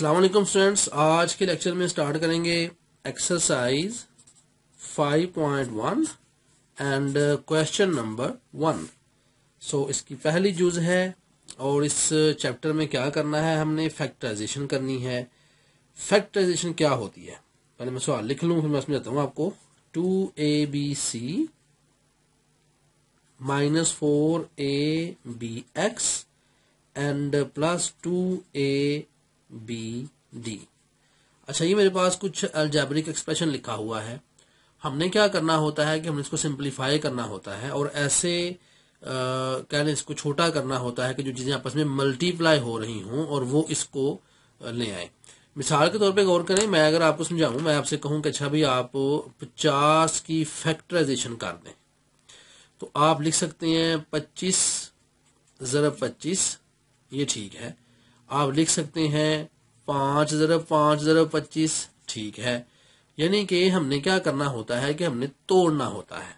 Aslam students आज के lecture में स्टार्ट करेंगे exercise 5.1 and question number one so इसकी पहली जूज है और इस चैप्टर uh, में क्या करना है हमने फैक्टराइजेशन करनी है फैक्टराइजेशन क्या होती है पहले मैं सवाल लिख लूँ फिर मैं समझाता हूँ आपको two A B C minus four A B X and plus two A B D अच्छा ये मेरे पास कुछ एल्जेब्रिक एक्सप्रेशन लिखा हुआ है हमने क्या करना होता है कि हमने इसको सिंप्लीफाई करना होता है और ऐसे कह लें इसको छोटा करना होता है कि जो चीज़ें आपस में मल्टीप्लाई हो रही हों और वो इसको ले आए मिसाल के तौर पे गौर करें मैं अगर आपको समझाऊं मैं आपसे कहूं कि अच्छा भाई आप 50 की फैक्टराइजेशन कर दें तो आप लिख सकते हैं 25 जरा 25 ये ठीक है आप लिख सकते हैं पांच ज़रब पांच ज़रब पच्चीस ठीक है यानी कि हमने क्या करना होता है कि हमने तोड़ना होता है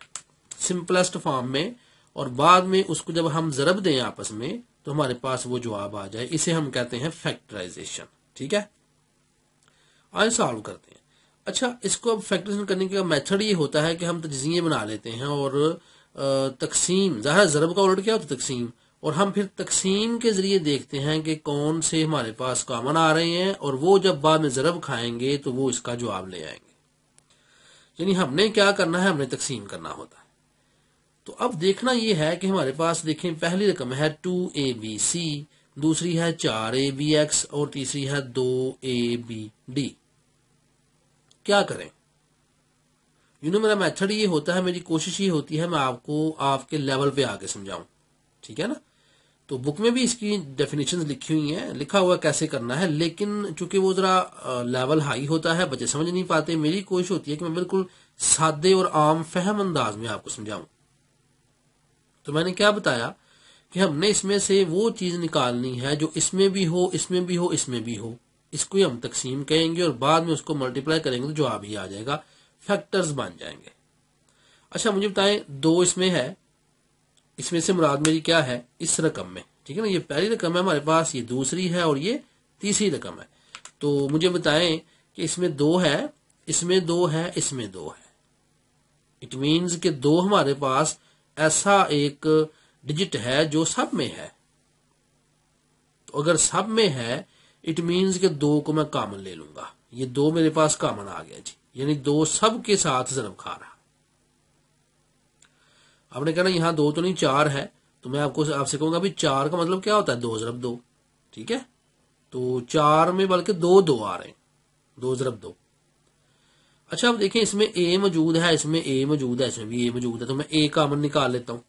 सिंपलेस्ट फॉर्म में और बाद में उसको जब हम जरब दें आपस में तो हमारे पास वो जवाब आ जाए इसे हम कहते हैं फैक्टराइजेशन ठीक है आज सॉल्व करते हैं अच्छा इसको अब फैक्टराइजेशन करने का मेथड ये होता है कि हम तजिए बना लेते हैं और तकसीम ज़ाहिर जरब का उलट क्या होता है तकसीम और हम फिर तकसीम के जरिए देखते हैं कि कौन से हमारे पास कामन आ रहे हैं और वो जब बाद में ज़रब खाएंगे तो वो इसका जवाब ले आएंगे यानी हमने क्या करना है हमने तकसीम करना होता है तो अब देखना ये है कि हमारे पास देखें पहली रकम है टू ए बी सी दूसरी है चार ए बी एक्स और तीसरी है दो ए बी डी क्या करें यू नो मेरा मेथड ये होता है मेरी कोशिश ये होती है मैं आपको आपके लेवल पे आके समझाऊं ठीक है ना तो बुक में भी इसकी डेफिनेशन लिखी हुई है लिखा हुआ कैसे करना है लेकिन चूंकि वो जरा लेवल हाई होता है बच्चे समझ नहीं पाते मेरी कोशिश होती है कि मैं बिल्कुल सादे और आम फहम अंदाज में आपको समझाऊं तो मैंने क्या बताया कि हमने इसमें से वो चीज निकालनी है जो इसमें भी हो इसमें भी हो इसमें भी हो इसको ही हम तकसीम कहेंगे और बाद में उसको मल्टीप्लाई करेंगे तो जवाब ही आ जाएगा फैक्टर्स बन जाएंगे अच्छा मुझे बताएं दो इसमें है इसमें से मुराद मेरी क्या है इस रकम में ठीक है ना ये पहली रकम है हमारे पास ये दूसरी है और ये तीसरी रकम है तो मुझे बताएं कि इसमें दो है इसमें दो है इसमें दो है इट मीन्स के दो हमारे पास ऐसा एक डिजिट है जो सब में है तो अगर सब में है इट मीन्स के दो को मैं कामन ले लूंगा ये दो मेरे पास कामन आ गया जी यानी दो सब के साथ जरब खा रहा आपने कहना यहाँ दो तो नहीं चार है तो मैं आपको आपसे कहूंगा भाई चार का मतलब क्या होता है दो जरब दो ठीक है तो चार में बल्कि दो दो आ रहे हैं दो जरब दो अच्छा अब देखें इसमें ए मौजूद है इसमें ए मौजूद है इसमें भी ए मौजूद है तो मैं ए का अमन निकाल लेता हूँ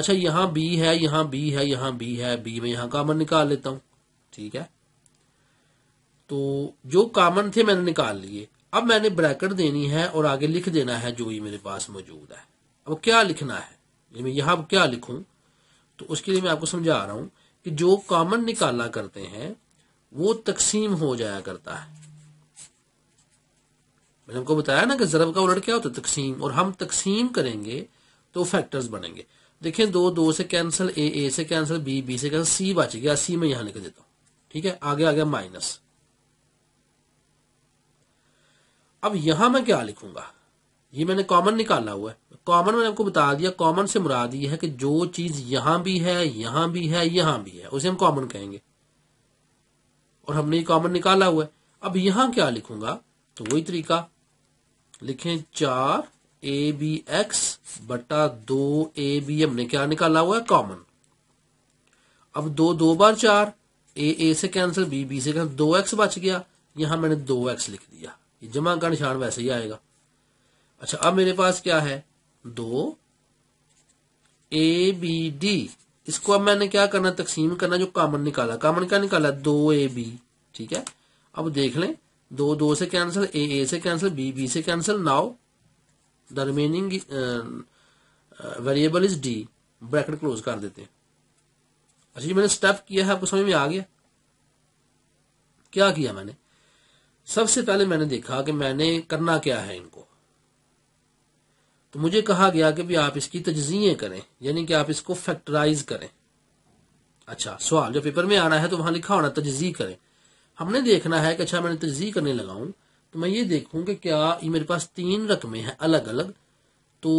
अच्छा यहां बी है यहां बी है यहां बी है बी में यहां का अमन निकाल लेता हूं ठीक है तो जो कामन थे मैंने निकाल लिए अब मैंने ब्रैकेट देनी है और आगे लिख देना है जो ये मेरे पास मौजूद है अब क्या लिखना है मैं यहां क्या लिखूं तो उसके लिए मैं आपको समझा रहा हूं कि जो कॉमन निकाला करते हैं वो तकसीम हो जाया करता है मैंने आपको बताया ना कि जरब का उलट क्या होता है तकसीम और हम तकसीम करेंगे तो फैक्टर्स बनेंगे देखें दो दो से कैंसिल ए ए से कैंसिल बी बी से कैंसिल सी बच गया सी में यहां लिख देता हूं ठीक है आगे आ गया माइनस अब यहां मैं क्या लिखूंगा ये मैंने कॉमन निकाला हुआ है कॉमन मैंने आपको बता दिया कॉमन से मुराद ये है कि जो चीज यहां भी है यहां भी है यहां भी है उसे हम कॉमन कहेंगे और हमने ये कॉमन निकाला हुआ है अब यहां क्या लिखूंगा तो वही तरीका लिखें चार ए बी एक्स बटा दो ए बी हमने क्या निकाला हुआ है कॉमन अब दो दो बार चार ए ए से कैंसिल बी बी से कैंसिल दो एक्स बच गया यहां मैंने दो एक्स लिख दिया जमा का निशान वैसे ही आएगा अच्छा अब मेरे पास क्या है दो ए बी डी इसको अब मैंने क्या करना तकसीम करना जो कामन निकाला कामन क्या निकाला दो ए बी ठीक है अब देख लें दो दो से कैंसिल ए ए से कैंसिल बी बी से cancel now the remaining variable is D bracket close कर देते हैं अच्छा ये मैंने स्टेप किया है आपको समझ में आ गया क्या किया मैंने सबसे पहले मैंने देखा कि मैंने करना क्या है इनको तो मुझे कहा गया कि भी आप इसकी तजिए करें यानी कि आप इसको फैक्टराइज करें अच्छा सवाल जब पेपर में आना है तो वहां लिखा होना तजी करें हमने देखना है कि अच्छा मैंने तजी करने लगाऊं तो मैं ये देखूं कि क्या ये मेरे पास तीन रकमें हैं अलग अलग तो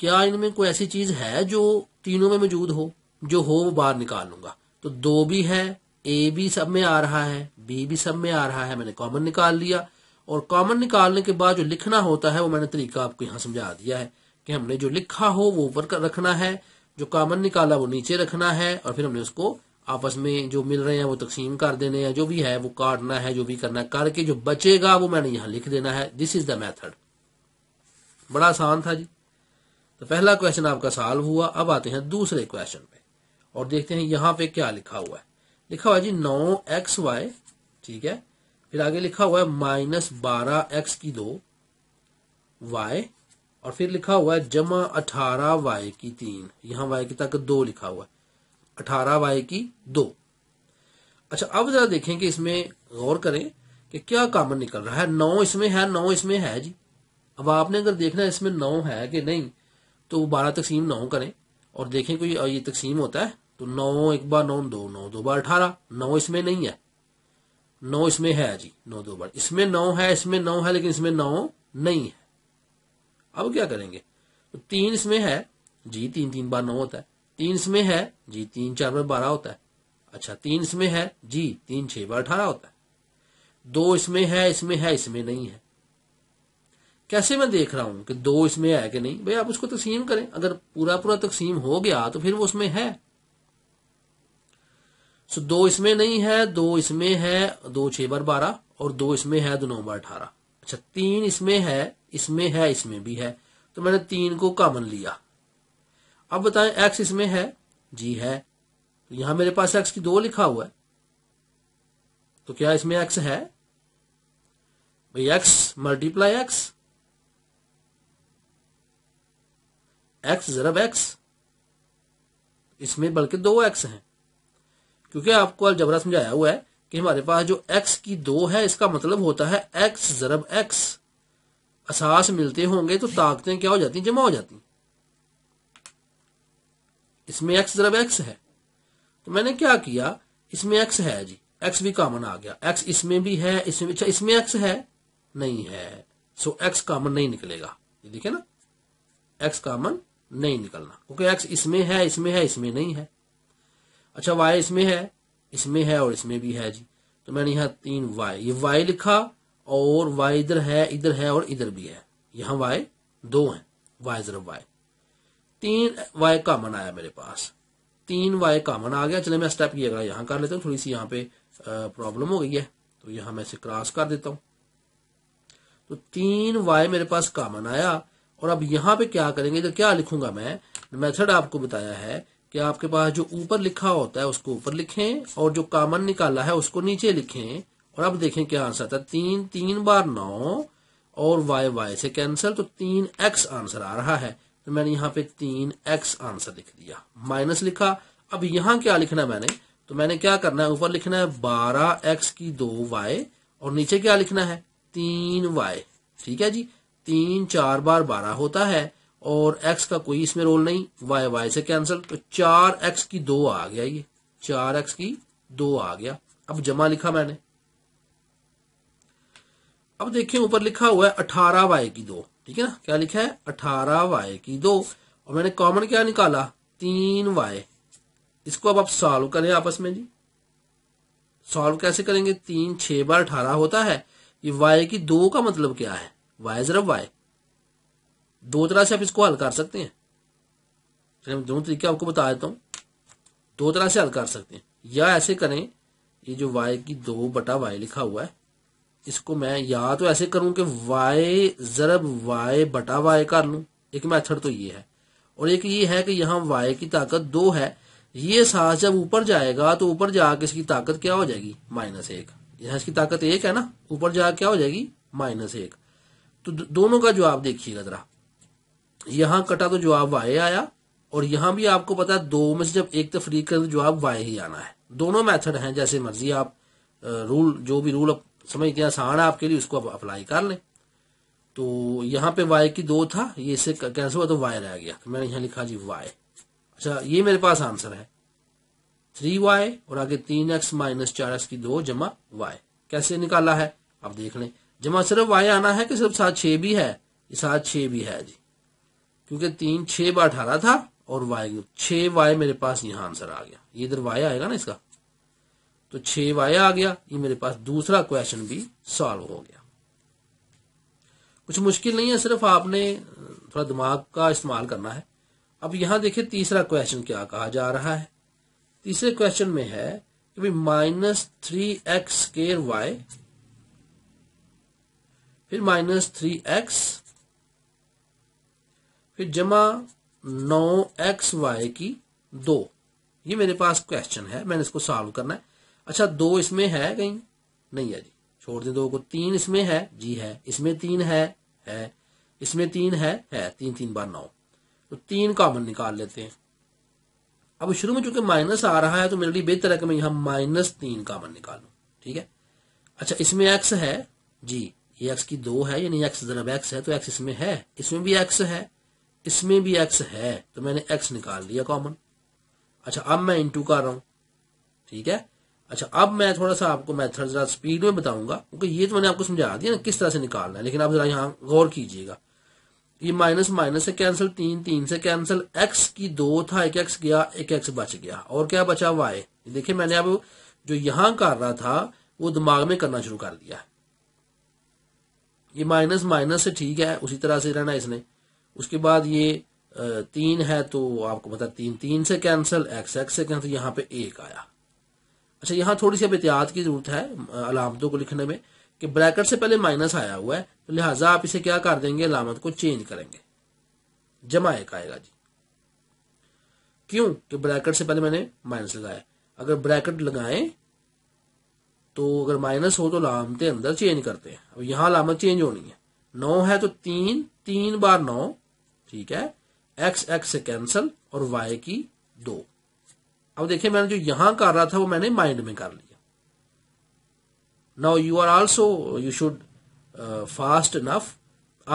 क्या इनमें कोई ऐसी चीज है जो तीनों में मौजूद हो जो हो वो बाहर निकाल लूंगा तो दो भी है ए भी सब में आ रहा है बी भी सब में आ रहा है मैंने कॉमन निकाल लिया और कॉमन निकालने के बाद जो लिखना होता है वो मैंने तरीका आपको यहाँ समझा दिया है कि हमने जो लिखा हो वो ऊपर रखना है जो कॉमन निकाला वो नीचे रखना है और फिर हमने उसको आपस में जो मिल रहे हैं वो तकसीम कर देने हैं जो भी है वो काटना है जो भी करना है करके जो बचेगा वो मैंने यहाँ लिख देना है दिस इज द मैथड बड़ा आसान था जी तो पहला क्वेश्चन आपका सॉल्व हुआ अब आते हैं दूसरे क्वेश्चन पे और देखते हैं यहाँ पे क्या लिखा हुआ है लिखा हुआ जी नौ एक्स वाई ठीक है फिर आगे लिखा हुआ है माइनस बारह एक्स की दो वाई और फिर लिखा हुआ है जमा अठारह वाई की तीन यहां वाई की तक दो लिखा हुआ है अठारह वाई की दो अच्छा अब जरा देखें कि इसमें गौर करें कि क्या कॉमन निकल रहा है नौ इसमें है नौ इसमें है जी अब आपने अगर देखना इसमें नौ है कि नहीं तो वो बारह तकसीम नौ करें और देखें कोई ये तकसीम होता है तो नौ एक बार नौ दो नौ दो बार अठारह नौ इसमें नहीं है नौ इसमें है जी नौ दो बार इसमें नौ है इसमें नौ है लेकिन इसमें नौ नहीं है अब क्या करेंगे तो तीन इसमें है जी तीन तीन बार नौ होता है तीन इसमें है जी तीन चार बार बारह होता है अच्छा तीन इसमें है जी तीन छह बार अठारह होता है दो इसमें है इसमें है इसमें नहीं है कैसे मैं देख रहा हूं कि दो इसमें है कि नहीं भाई आप उसको तकसीम करें अगर पूरा पूरा तकसीम हो गया तो फिर वो उसमें है सो दो इसमें नहीं है दो इसमें है दो छह बार बारह और दो इसमें है दो नौ बार अठारह अच्छा तीन इसमें है इसमें है इसमें भी है तो मैंने तीन को कॉमन लिया अब बताएं एक्स इसमें है जी है तो यहां मेरे पास एक्स की दो लिखा हुआ है तो क्या इसमें एक्स है भाई एक्स मल्टीप्लाई एक्स एक्स जरब एक्स इसमें बल्कि दो एक्स हैं क्योंकि आपको अलजबरा समझाया हुआ है कि हमारे पास जो एक्स की दो है इसका मतलब होता है एक्स जरब एक्स असास मिलते होंगे तो ताकतें क्या हो जाती जमा हो जाती इसमें एक्स जरब एक्स है तो मैंने क्या किया इसमें एक्स है जी एक्स भी कॉमन आ गया एक्स इसमें भी है इसमें अच्छा इसमें एक्स है नहीं है सो एक्स कॉमन नहीं निकलेगा ये देखे ना एक्स कॉमन नहीं निकलना क्योंकि एक्स इसमें है इसमें है इसमें नहीं है अच्छा वाई इसमें है इसमें है और इसमें भी है जी तो मैंने यहाँ तीन वाई ये वाई लिखा और वाई इधर है इधर है और इधर भी है यहाँ वाई दो है वाई जरब वाई तीन वाई कॉमन आया मेरे पास तीन वाई कॉमन आ गया चले मैं स्टेप ये अगर यहाँ कर लेता हूँ थोड़ी सी यहाँ पे प्रॉब्लम हो गई है तो यहाँ मैं इसे क्रॉस कर देता हूँ तो तीन वाई मेरे पास कामन आया और अब यहाँ पे क्या करेंगे तो क्या लिखूंगा मैं मेथड आपको बताया है कि आपके पास जो ऊपर लिखा होता है उसको ऊपर लिखें और जो कामन निकाला है उसको नीचे लिखें और अब देखें क्या आंसर आता है तीन तीन बार नौ और वाई वाई से कैंसिल तो तीन एक्स आंसर आ रहा है तो मैंने यहाँ पे तीन एक्स आंसर लिख दिया माइनस लिखा अब यहाँ क्या लिखना मैंने तो मैंने क्या करना है ऊपर लिखना है बारह एक्स की दो वाई और नीचे क्या लिखना है तीन वाई ठीक है जी तीन चार बार बारह होता है और एक्स का कोई इसमें रोल नहीं वाई वाई से कैंसिल तो चार एक्स की दो आ गया ये चार एक्स की दो आ गया अब जमा लिखा मैंने अब देखिए ऊपर लिखा हुआ है अठारह वाई की दो ठीक है ना क्या लिखा है अठारह वाई की दो और मैंने कॉमन क्या निकाला तीन वाई इसको अब आप सॉल्व करें आपस में जी सॉल्व कैसे करेंगे तीन छह बार अठारह होता है ये वाई की दो का मतलब क्या है वाई जरब वाई दो तरह से आप इसको हल कर सकते हैं चलिए मैं दोनों तरीके आपको बता देता हूँ दो तरह से हल कर सकते हैं या ऐसे करें ये जो y की दो बटा वाई लिखा हुआ है इसको मैं या तो ऐसे करूं कि y जरब y बटा वाई कर लूं एक मैथड तो ये है और एक ये है कि यहाँ y की ताकत दो है ये सास जब ऊपर जाएगा तो ऊपर जाके इसकी ताकत क्या हो जाएगी माइनस एक यहाँ इसकी ताकत एक है ना ऊपर जाके क्या हो जाएगी माइनस एक तो दोनों का जवाब देखिएगा जरा यहां कटा तो जवाब वाए आया और यहां भी आपको पता है दो में से जब एक तफरीक तो कर तो जवाब वाई ही आना है दोनों मेथड हैं जैसे मर्जी आप रूल जो भी रूल समझते के आसान है आपके लिए उसको आप अप्लाई कर लें तो यहाँ पे वाई की दो था ये इसे कैंसिल हुआ तो वाई रह गया तो मैंने यहां लिखा जी वाई अच्छा ये मेरे पास आंसर है थ्री वाई और आगे तीन एक्स माइनस चार एक्स की दो जमा वाई कैसे निकाला है आप देख लें जमा सिर्फ वाई आना है कि सिर्फ सात छः भी है ये सात छह भी है जी क्योंकि तीन छह बार अठारह था और वाई छह वाई मेरे पास यहां आंसर आ गया ये इधर वाई आएगा ना इसका तो छह वाई आ गया ये मेरे पास दूसरा क्वेश्चन भी सॉल्व हो गया कुछ मुश्किल नहीं है सिर्फ आपने थोड़ा दिमाग का इस्तेमाल करना है अब यहां देखिए तीसरा क्वेश्चन क्या कहा जा रहा है तीसरे क्वेश्चन में है कि भाई minus three X square Y फिर माइनस थ्री एक्स फिर जमा नौ एक्स वाई की दो ये मेरे पास क्वेश्चन है मैंने इसको सॉल्व करना है अच्छा दो इसमें है कहीं नहीं है जी छोड़ दें दो को तीन इसमें है जी है इसमें तीन है है इसमें तीन है है तीन तीन बार नौ तो तीन कॉमन निकाल लेते हैं अब शुरू में चूंकि माइनस आ रहा है तो मेरे लिए बेहतर है कि मैं यहां माइनस तीन कॉमन निकालू ठीक है अच्छा इसमें एक्स है जी ये एक्स की दो है यानी एक्स जरब एक्स है तो एक्स इसमें है इसमें भी एक्स है इसमें भी एक्स है तो मैंने एक्स निकाल लिया कॉमन अच्छा अब मैं इंटू कर रहा हूं ठीक है अच्छा अब मैं थोड़ा सा आपको मैथड जरा स्पीड में बताऊंगा क्योंकि ये तो मैंने आपको समझा दिया ना किस तरह से निकालना है लेकिन आप जरा यहाँ गौर कीजिएगा ये माइनस माइनस से कैंसिल तीन तीन से कैंसिल एक्स की दो था एक एक्स गया एक एक्स बच गया और क्या बचा वाई देखिए मैंने अब जो यहां कर रहा था वो दिमाग में करना शुरू कर दिया ये माइनस माइनस से ठीक है उसी तरह से रहना इसने उसके बाद ये तीन है तो आपको पता तीन तीन से कैंसिल एक्स एक्स से कैंसिल यहाँ पे एक आया अच्छा यहाँ थोड़ी सी अब एहतियात की जरूरत है अलामतों को लिखने में कि ब्रैकेट से पहले माइनस आया हुआ है तो लिहाजा आप इसे क्या कर देंगे अलामत को चेंज करेंगे जमा एक आएगा जी क्यों कि ब्रैकेट से पहले मैंने माइनस लगाया अगर ब्रैकेट लगाए तो अगर माइनस हो तो लामते अंदर चेंज करते हैं अब यहां लामत चेंज होनी है नौ है तो तीन तीन बार नौ ठीक है एक्स एक्स से कैंसल और वाई की दो अब देखिए मैंने जो यहां कर रहा था वो मैंने माइंड में कर लिया now you are also you should fast enough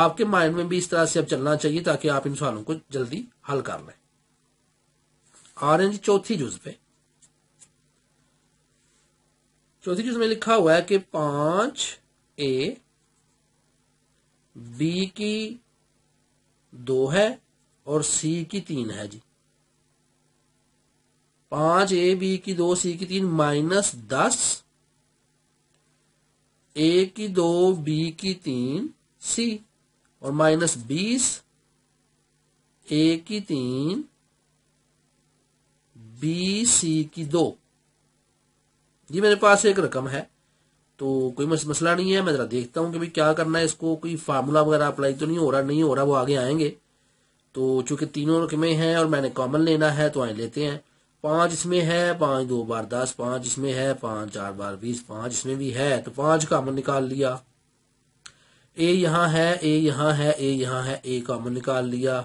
आपके माइंड में भी इस तरह से अब चलना चाहिए ताकि आप इन सवालों को जल्दी हल कर लें ऑरेंज चौथी जूस पे चौथी जुज में लिखा हुआ है कि पांच ए बी की दो है और सी की तीन है जी पांच ए बी की दो सी की तीन माइनस दस ए की दो बी की तीन सी और माइनस बीस ए की तीन बी सी की दो ये मेरे पास एक रकम है तो कोई मसला नहीं है मैं जरा देखता हूँ कि भाई क्या करना है इसको कोई फार्मूला वगैरह अप्लाई तो नहीं हो रहा नहीं हो रहा वो आगे आएंगे तो चूंकि तीनों में हैं और मैंने कॉमन लेना है तो आए लेते हैं पांच इसमें है पांच दो बार दस पांच इसमें है पांच चार बार बीस पांच इसमें भी है तो पांच कॉमन निकाल लिया ए यहाँ है ए यहाँ है ए यहाँ है ए कॉमन निकाल लिया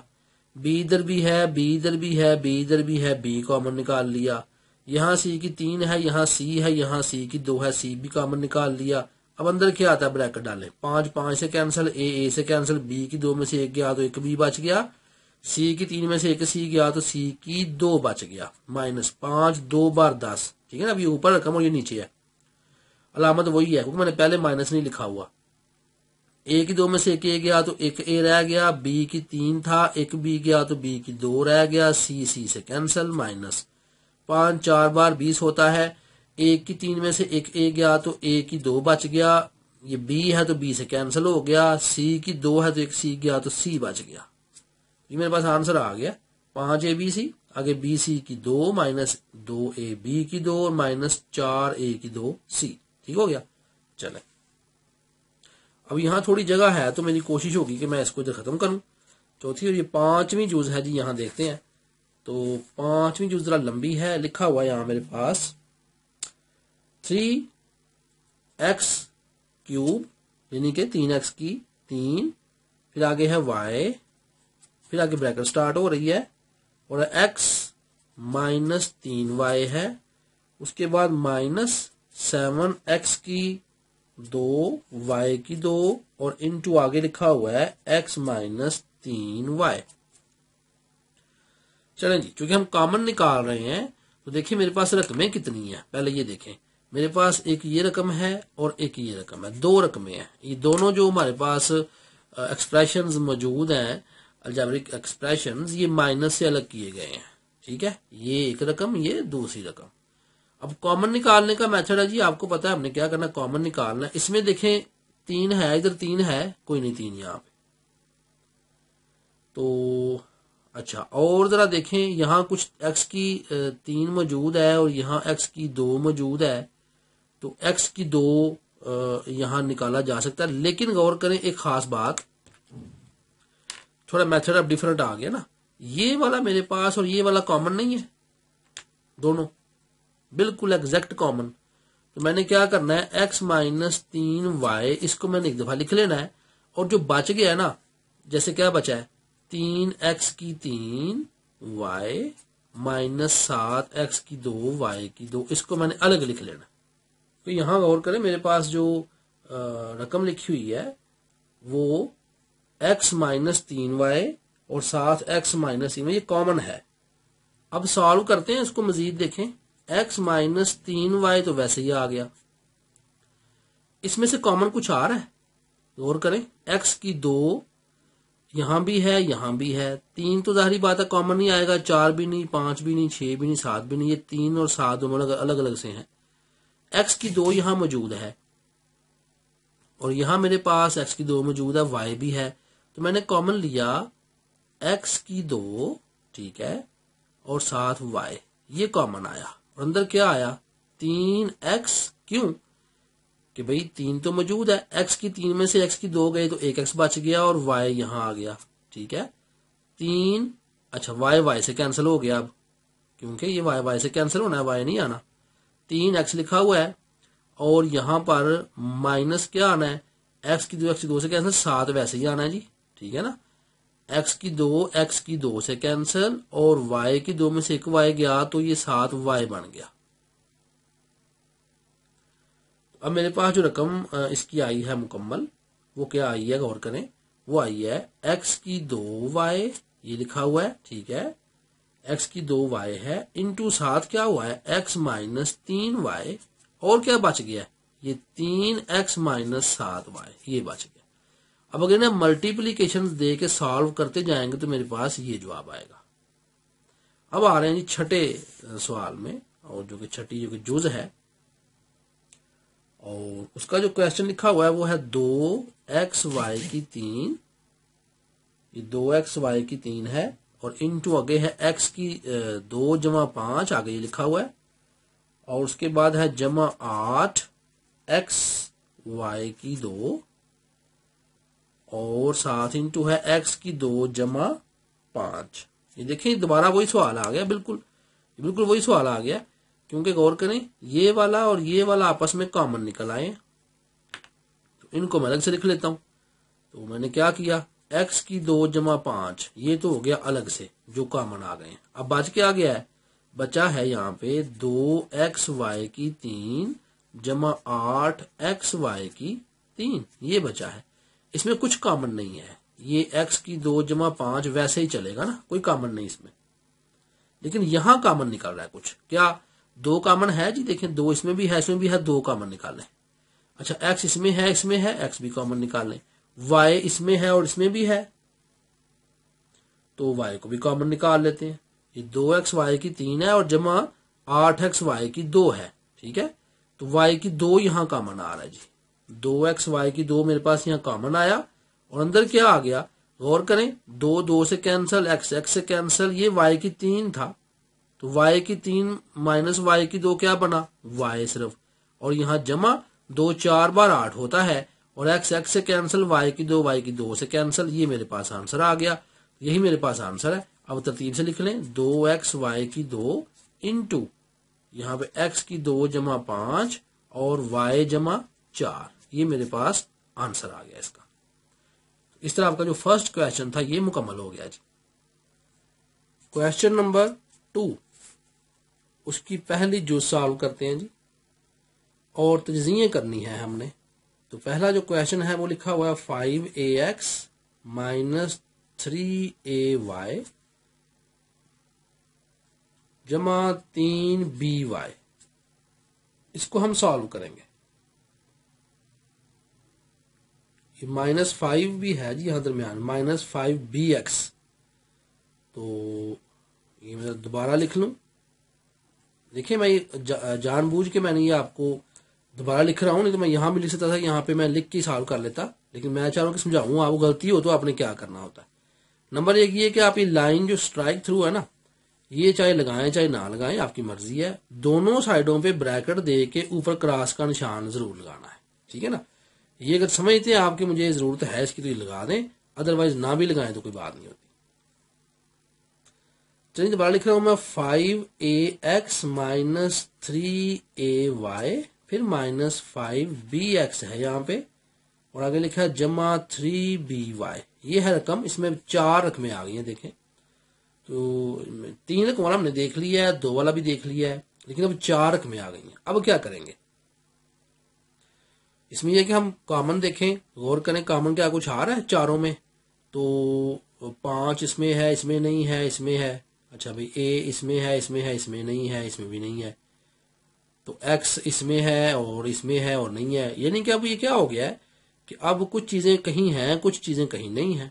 बी इधर भी है बी इधर भी है बी इधर भी है बी कॉमन निकाल लिया यहाँ सी की तीन है यहाँ सी है यहाँ सी की दो है सी भी कॉमन निकाल लिया अब अंदर क्या आता है ब्रैकेट डाले पांच पांच से कैंसिल ए ए से कैंसिल बी की दो में से एक गया तो एक बी बच गया सी की तीन में से एक सी गया तो सी की दो बच गया माइनस पांच दो बार दस ठीक है ना अभी ऊपर रकम और ये नीचे है अलामत वही है क्योंकि मैंने पहले माइनस नहीं लिखा हुआ ए की दो में से एक ए गया तो एक ए रह गया बी की तीन था एक बी गया तो बी की दो रह गया सी सी से कैंसिल माइनस पांच चार बार बीस होता है एक की तीन में से एक ए गया तो ए की दो बच गया ये बी है तो बी से कैंसिल हो गया सी की दो है तो एक सी गया तो सी बच गया ये मेरे पास आंसर आ गया पांच ए बी सी आगे बी सी की दो माइनस दो ए बी की दो और माइनस चार ए की दो सी ठीक हो गया चले अब यहां थोड़ी जगह है तो मेरी कोशिश होगी कि मैं इसको इधर खत्म करूं चौथी और ये पांचवी जूज है जी यहां देखते हैं तो पांचवी जो जरा लंबी है लिखा हुआ है यहां मेरे पास थ्री एक्स क्यूब यानी के तीन एक्स की तीन फिर आगे है वाई फिर आगे ब्रैकेट स्टार्ट हो रही है और एक्स माइनस तीन वाई है उसके बाद माइनस सेवन एक्स की दो वाई की दो और इनटू आगे लिखा हुआ है एक्स माइनस तीन वाई चलें जी क्योंकि हम कॉमन निकाल रहे हैं तो देखिए मेरे पास रकमें कितनी है पहले ये देखें मेरे पास एक ये रकम है और एक ये रकम है दो रकमें हैं ये दोनों जो हमारे पास एक्सप्रेशन मौजूद हैं अलजाबरिक एक्सप्रेशन ये माइनस से अलग किए गए हैं ठीक है ये एक रकम ये दूसरी रकम अब कॉमन निकालने का मेथड है जी आपको पता है हमने क्या करना कॉमन निकालना इसमें देखें तीन है इधर तीन है कोई नहीं तीन यहाँ पे तो अच्छा और ज़रा देखें यहाँ कुछ एक्स की तीन मौजूद है और यहाँ एक्स की दो मौजूद है तो एक्स की दो यहाँ निकाला जा सकता है लेकिन गौर करें एक ख़ास बात थोड़ा मेथड अब डिफरेंट आ गया ना ये वाला मेरे पास और ये वाला कॉमन नहीं है दोनों बिल्कुल एग्जैक्ट कॉमन तो मैंने क्या करना है एक्स माइनस तीन वाई इसको मैंने एक दफा लिख लेना है और जो बच गया है ना जैसे क्या बचा है तीन एक्स की तीन वाई माइनस सात एक्स की दो वाई की दो इसको मैंने अलग लिख लेना तो यहां गौर करें मेरे पास जो आ, रकम लिखी हुई है वो एक्स माइनस तीन वाई और साथ एक्स माइनस ये कॉमन है अब सॉल्व करते हैं इसको मजीद देखें एक्स माइनस तीन वाई तो वैसे ही आ गया इसमें से कॉमन कुछ आ रहा है गौर करें एक्स की दो यहां भी है यहां भी है तीन तो जाहरी बात है कॉमन नहीं आएगा चार भी नहीं पांच भी नहीं छह भी नहीं सात भी नहीं ये तीन और सात दोनों अलग अलग से हैं एक्स की दो यहां मौजूद है और यहां मेरे पास एक्स की दो मौजूद है वाई भी है तो मैंने कॉमन लिया एक्स की दो ठीक है और साथ वाई ये कॉमन आया और अंदर क्या आया तीन एक्स क्यों कि भाई तीन तो मौजूद है एक्स की तीन में से एक्स की दो गई तो एक एक्स बच गया और वाई यहां आ गया ठीक है तीन अच्छा वाई वाई से कैंसिल हो गया अब क्योंकि ये वाई वाई से कैंसिल होना है वाई नहीं आना तीन एक्स लिखा हुआ है और यहां पर माइनस क्या आना है एक्स की दो एक्स की दो से कैंसिल सात वैसे ही आना है जी ठीक है ना एक्स की दो एक्स की दो से कैंसिल और वाई की दो में से एक वाई गया तो ये सात वाई बन गया अब मेरे पास जो रकम इसकी आई है मुकम्मल वो क्या आई है गौर करें वो आई है एक्स की दो वाई ये लिखा हुआ है ठीक है एक्स की दो वाई है इंटू साथ क्या हुआ है एक्स माइनस तीन वाई और क्या बच गया ये तीन एक्स माइनस सात वाई ये बच गया अब अगर ना मल्टीप्लीकेशन दे के सॉल्व करते जाएंगे तो मेरे पास ये जवाब आएगा अब आ रहे हैं जी छठे सवाल में और जो कि छठी जो कि जुज है और उसका जो क्वेश्चन लिखा हुआ है वो है दो एक्स वाई की तीन ये दो एक्स वाई की तीन है और इनटू आगे है एक्स की दो जमा पांच आगे ये लिखा हुआ है और उसके बाद है जमा आठ एक्स वाई की दो और साथ इंटू है एक्स की दो जमा पांच ये देखिए दोबारा वही सवाल आ गया बिल्कुल बिल्कुल वही सवाल आ गया क्योंकि गौर करें ये वाला और ये वाला आपस में कॉमन निकल आए तो इनको मैं अलग से लिख लेता हूं तो मैंने क्या किया एक्स की दो जमा पांच ये तो हो गया अलग से जो कॉमन आ गए अब बच के आ गया है बचा है यहाँ पे दो एक्स वाई की तीन जमा आठ एक्स वाई की तीन ये बचा है इसमें कुछ कॉमन नहीं है ये एक्स की दो जमा पांच वैसे ही चलेगा ना कोई कॉमन नहीं इसमें लेकिन यहां कॉमन निकल रहा है कुछ क्या दो कामन है जी देखें दो इसमें भी है इसमें भी है दो कामन निकालें अच्छा एक्स इसमें है इसमें है एक्स भी कॉमन निकालें वाई इसमें है और इसमें भी है तो वाई को भी कॉमन निकाल लेते हैं ये दो एक्स वाई की तीन है और जमा आठ एक्स वाई की दो है ठीक है तो वाई की दो यहां कॉमन आ रहा है जी दो एक्स वाई की दो मेरे पास यहाँ कॉमन आया और अंदर क्या आ गया गौर करें दो दो से कैंसल एक्स एक्स से कैंसल ये वाई की तीन था तो वाई की तीन माइनस वाई की दो क्या बना वाई सिर्फ और यहाँ जमा दो चार बार आठ होता है और एक्स एक्स से कैंसिल वाई की दो वाई की दो से कैंसिल ये मेरे पास आंसर आ गया यही मेरे पास आंसर है अब तरतीब से लिख लें दो एक्स वाई की दो इंटू यहाँ पे एक्स की दो जमा पांच और वाई जमा चार ये मेरे पास आंसर आ गया इसका इस तरह आपका जो फर्स्ट क्वेश्चन था ये मुकम्मल हो गया जी क्वेश्चन नंबर टू उसकी पहली जो सॉल्व करते हैं जी और तजिए करनी है हमने तो पहला जो क्वेश्चन है वो लिखा हुआ है five A X minus three A Y जमा तीन बी वाई इसको हम सॉल्व करेंगे ये माइनस फाइव भी है जी यहां दरमियान माइनस फाइव बी एक्स तो ये मैं दोबारा लिख लू देखिए मैं जा, जानबूझ के मैंने ये आपको दोबारा लिख रहा हूँ नहीं तो मैं यहाँ भी लिख सकता था यहाँ पे मैं लिख के सॉल्व कर लेता लेकिन मैं चाह रहा हूँ कि समझाऊँ आप गलती हो तो आपने क्या करना होता नंबर एक ये कि आप ये लाइन जो स्ट्राइक थ्रू है ना ये चाहे लगाएं चाहे ना लगाएं आपकी मर्जी है दोनों साइडों पे ब्रैकेट दे के ऊपर क्रॉस का निशान जरूर लगाना है ठीक है ना ये अगर समझते हैं आपकी मुझे जरूरत है इसकी तो ये लगा दें अदरवाइज ना भी लगाएं तो कोई बात नहीं होती चलिए दोबारा लिख रहा हूं मैं five A X minus three A Y फिर माइनस फाइव बी एक्स है यहां पे और आगे लिखा है जमा थ्री बी वाई ये है रकम इसमें चार रकमें आ गई हैं देखें तो तीन रकम वाला हमने देख लिया है दो वाला भी देख लिया है लेकिन अब चार रकमें आ गई हैं अब क्या करेंगे इसमें यह कि हम कॉमन देखें गौर करें कॉमन क्या कुछ आ रहा है चारों में तो पांच इसमें है इसमें नहीं है इसमें है अच्छा भाई ए इसमें है इसमें है इसमें नहीं है इसमें भी नहीं है तो एक्स इसमें है और इसमें है और नहीं है यानी कि अब ये क्या हो गया है कि अब कुछ चीज़ें कहीं हैं कुछ चीज़ें कहीं नहीं है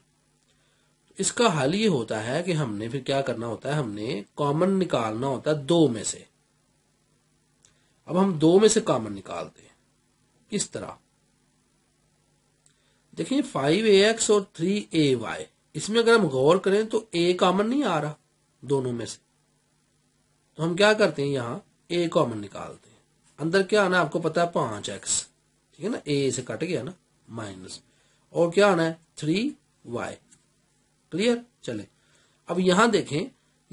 इसका हल ये होता है कि हमने फिर क्या करना होता है हमने कॉमन निकालना होता है दो में से अब हम दो में से कॉमन निकालते हैं किस तरह देखिए फाइव ए एक्स और थ्री ए वाई इसमें अगर हम गौर करें तो ए कॉमन नहीं आ रहा दोनों में से तो हम क्या करते हैं यहाँ ए कॉमन निकालते हैं अंदर क्या आना आपको पता है पांच एक्स ठीक है ना ए से कट गया ना माइनस और क्या आना है थ्री वाई क्लियर चले अब यहां देखें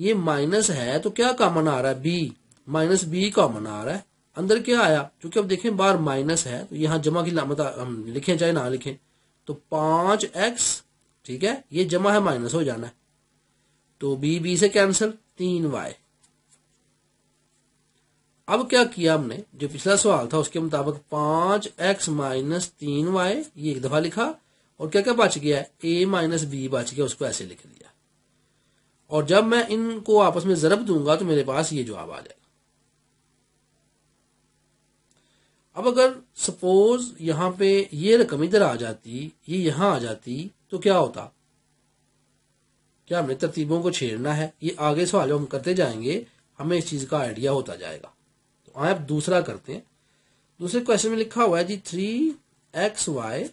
ये माइनस है तो क्या कॉमन आ रहा है बी माइनस बी कॉमन आ रहा है अंदर क्या आया क्योंकि अब देखें बार माइनस है तो यहां जमा की लामत मतलब, हम लिखें चाहे ना लिखें तो पांच एक्स ठीक है ये जमा है माइनस हो जाना है तो बी बी से कैंसिल तीन वाई अब क्या किया हमने जो पिछला सवाल था उसके मुताबिक पांच एक्स माइनस तीन वाई ये एक दफा लिखा और क्या क्या बच गया ए माइनस बी बच गया उसको ऐसे लिख दिया और जब मैं इनको आपस में जरब दूंगा तो मेरे पास ये जवाब आ जाएगा अब अगर सपोज यहां पे ये रकम इधर आ जाती ये यहां आ जाती तो क्या होता क्या हमें तरतीबों को छेड़ना है ये आगे सवाल हम करते जाएंगे हमें इस चीज का आइडिया होता जाएगा तो आए आप दूसरा करते हैं दूसरे क्वेश्चन में लिखा हुआ है जी थ्री एक्स वाई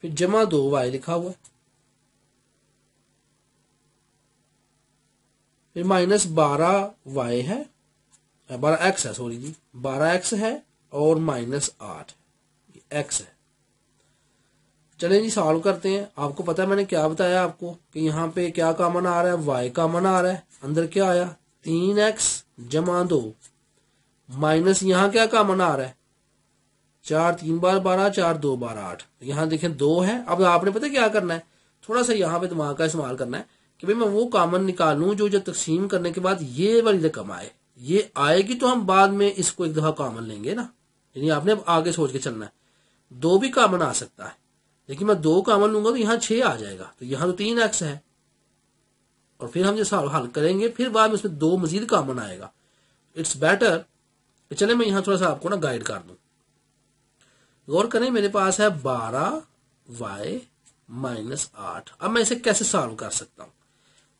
फिर जमा दो वाई लिखा हुआ है फिर माइनस बारह वाई है बारह एक्स है सॉरी जी बारह एक्स है और माइनस आठ एक्स है चले जी सॉल्व करते हैं आपको पता है मैंने क्या बताया आपको कि यहाँ पे क्या कॉमन आ रहा है वाई कामन आ रहा है अंदर क्या आया तीन एक्स जमा दो माइनस यहाँ क्या कॉमन आ रहा है चार तीन बार बारह चार दो बारह आठ यहाँ देखें दो है अब आपने पता क्या करना है थोड़ा सा यहाँ पे दिमाग का इस्तेमाल करना है कि भाई मैं वो कामन निकालू जो जो तकसीम करने के बाद ये वाली रकम आए ये आएगी तो हम बाद में इसको एक दफा कॉमन लेंगे ना यानी आपने आगे सोच के चलना है दो भी कामन आ सकता है लेकिन मैं दो का लूंगा तो यहाँ छह आ जाएगा तो यहाँ तो तीन एक्स है और फिर हम सवाल हल करेंगे फिर बाद में उसमें दो मजीद का आएगा इट्स बेटर चले मैं यहाँ थोड़ा सा आपको ना गाइड कर दू गौर करें मेरे पास है बारह वाई माइनस आठ अब मैं इसे कैसे सॉल्व कर सकता हूं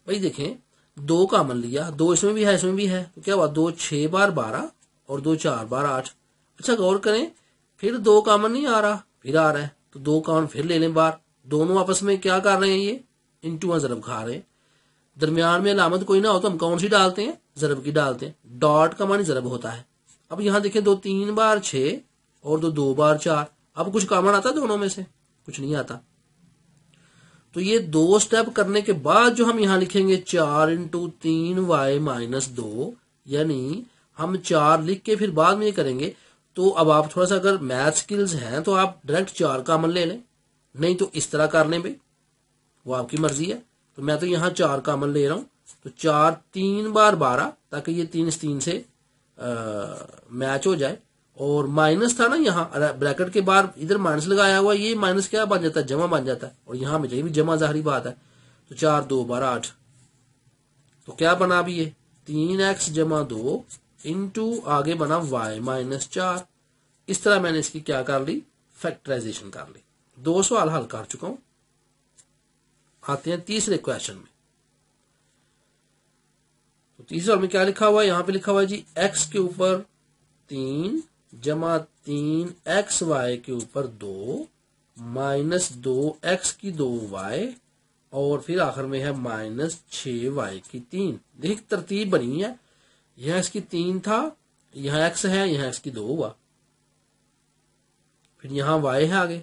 भाई देखें दो का लिया दो इसमें भी है इसमें भी है तो क्या हुआ दो छह बार बारह और दो चार बार आठ अच्छा गौर करें फिर दो का नहीं आ रहा फिर आ रहा है तो दो का फिर ले लें बार दोनों आपस में क्या कर रहे हैं ये इंटू वन जरब खा रहे हैं दरमियान में अलामत कोई ना हो तो हम कौन सी डालते हैं जरब की डालते हैं डॉट का मानी जरब होता है अब यहां देखें दो तीन बार छ और दो दो बार चार अब कुछ कामन आता है दोनों में से कुछ नहीं आता तो ये दो स्टेप करने के बाद जो हम यहां लिखेंगे चार इंटू तीन वाई माइनस दो यानी हम चार लिख के फिर बाद में ये करेंगे तो अब आप थोड़ा सा अगर मैथ स्किल्स हैं तो आप डायरेक्ट चार का अमल ले लें नहीं तो इस तरह कर लें भाई वो आपकी मर्जी है तो मैं तो यहाँ चार का अमल ले रहा हूँ तो चार तीन बार बारह ताकि ये तीन तीन से आ, मैच हो जाए और माइनस था ना यहाँ ब्रैकेट के बाहर इधर माइनस लगाया हुआ ये माइनस क्या बन जाता है जमा बन जाता है और यहाँ में भी जमा जाहरी बात है तो चार दो बारह आठ तो क्या बना अभी ये तीन एक्स जमा दो टू आगे बना वाई माइनस चार इस तरह मैंने इसकी क्या कर ली फैक्टराइजेशन कर ली दो सवाल हल कर चुका हूं आते हैं तीसरे क्वेश्चन में तो तीसरे में क्या लिखा हुआ है यहां पे लिखा हुआ है जी एक्स के ऊपर तीन जमा तीन एक्स वाई के ऊपर दो माइनस दो एक्स की दो वाई और फिर आखिर में है माइनस छ वाई की तीन देखिए तरतीब बनी है यह इसकी तीन था यह एक्स है यहां इसकी दो हुआ फिर यहां वाई है आगे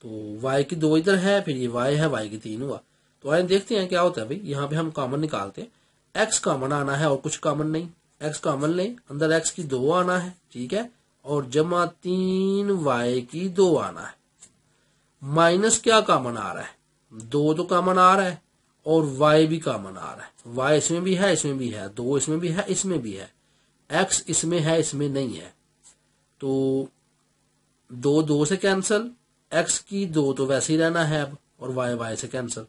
तो वाई की दो इधर है फिर ये वाई है वाई की तीन हुआ तो आए देखते हैं क्या होता है भाई यहाँ पे हम कॉमन निकालते हैं एक्स कॉमन आना है और कुछ कॉमन नहीं एक्स कॉमन नहीं अंदर एक्स की दो आना है ठीक है और जमा तीन वाई की दो आना है माइनस क्या कॉमन आ रहा है दो तो कॉमन आ रहा है और वाई भी कॉमन आ रहा है वाई इसमें भी है इसमें भी है दो इसमें भी है इसमें भी है एक्स इसमें है इसमें नहीं है तो दो दो से कैंसल एक्स की दो तो वैसे ही रहना है अब और वाई वाई से कैंसल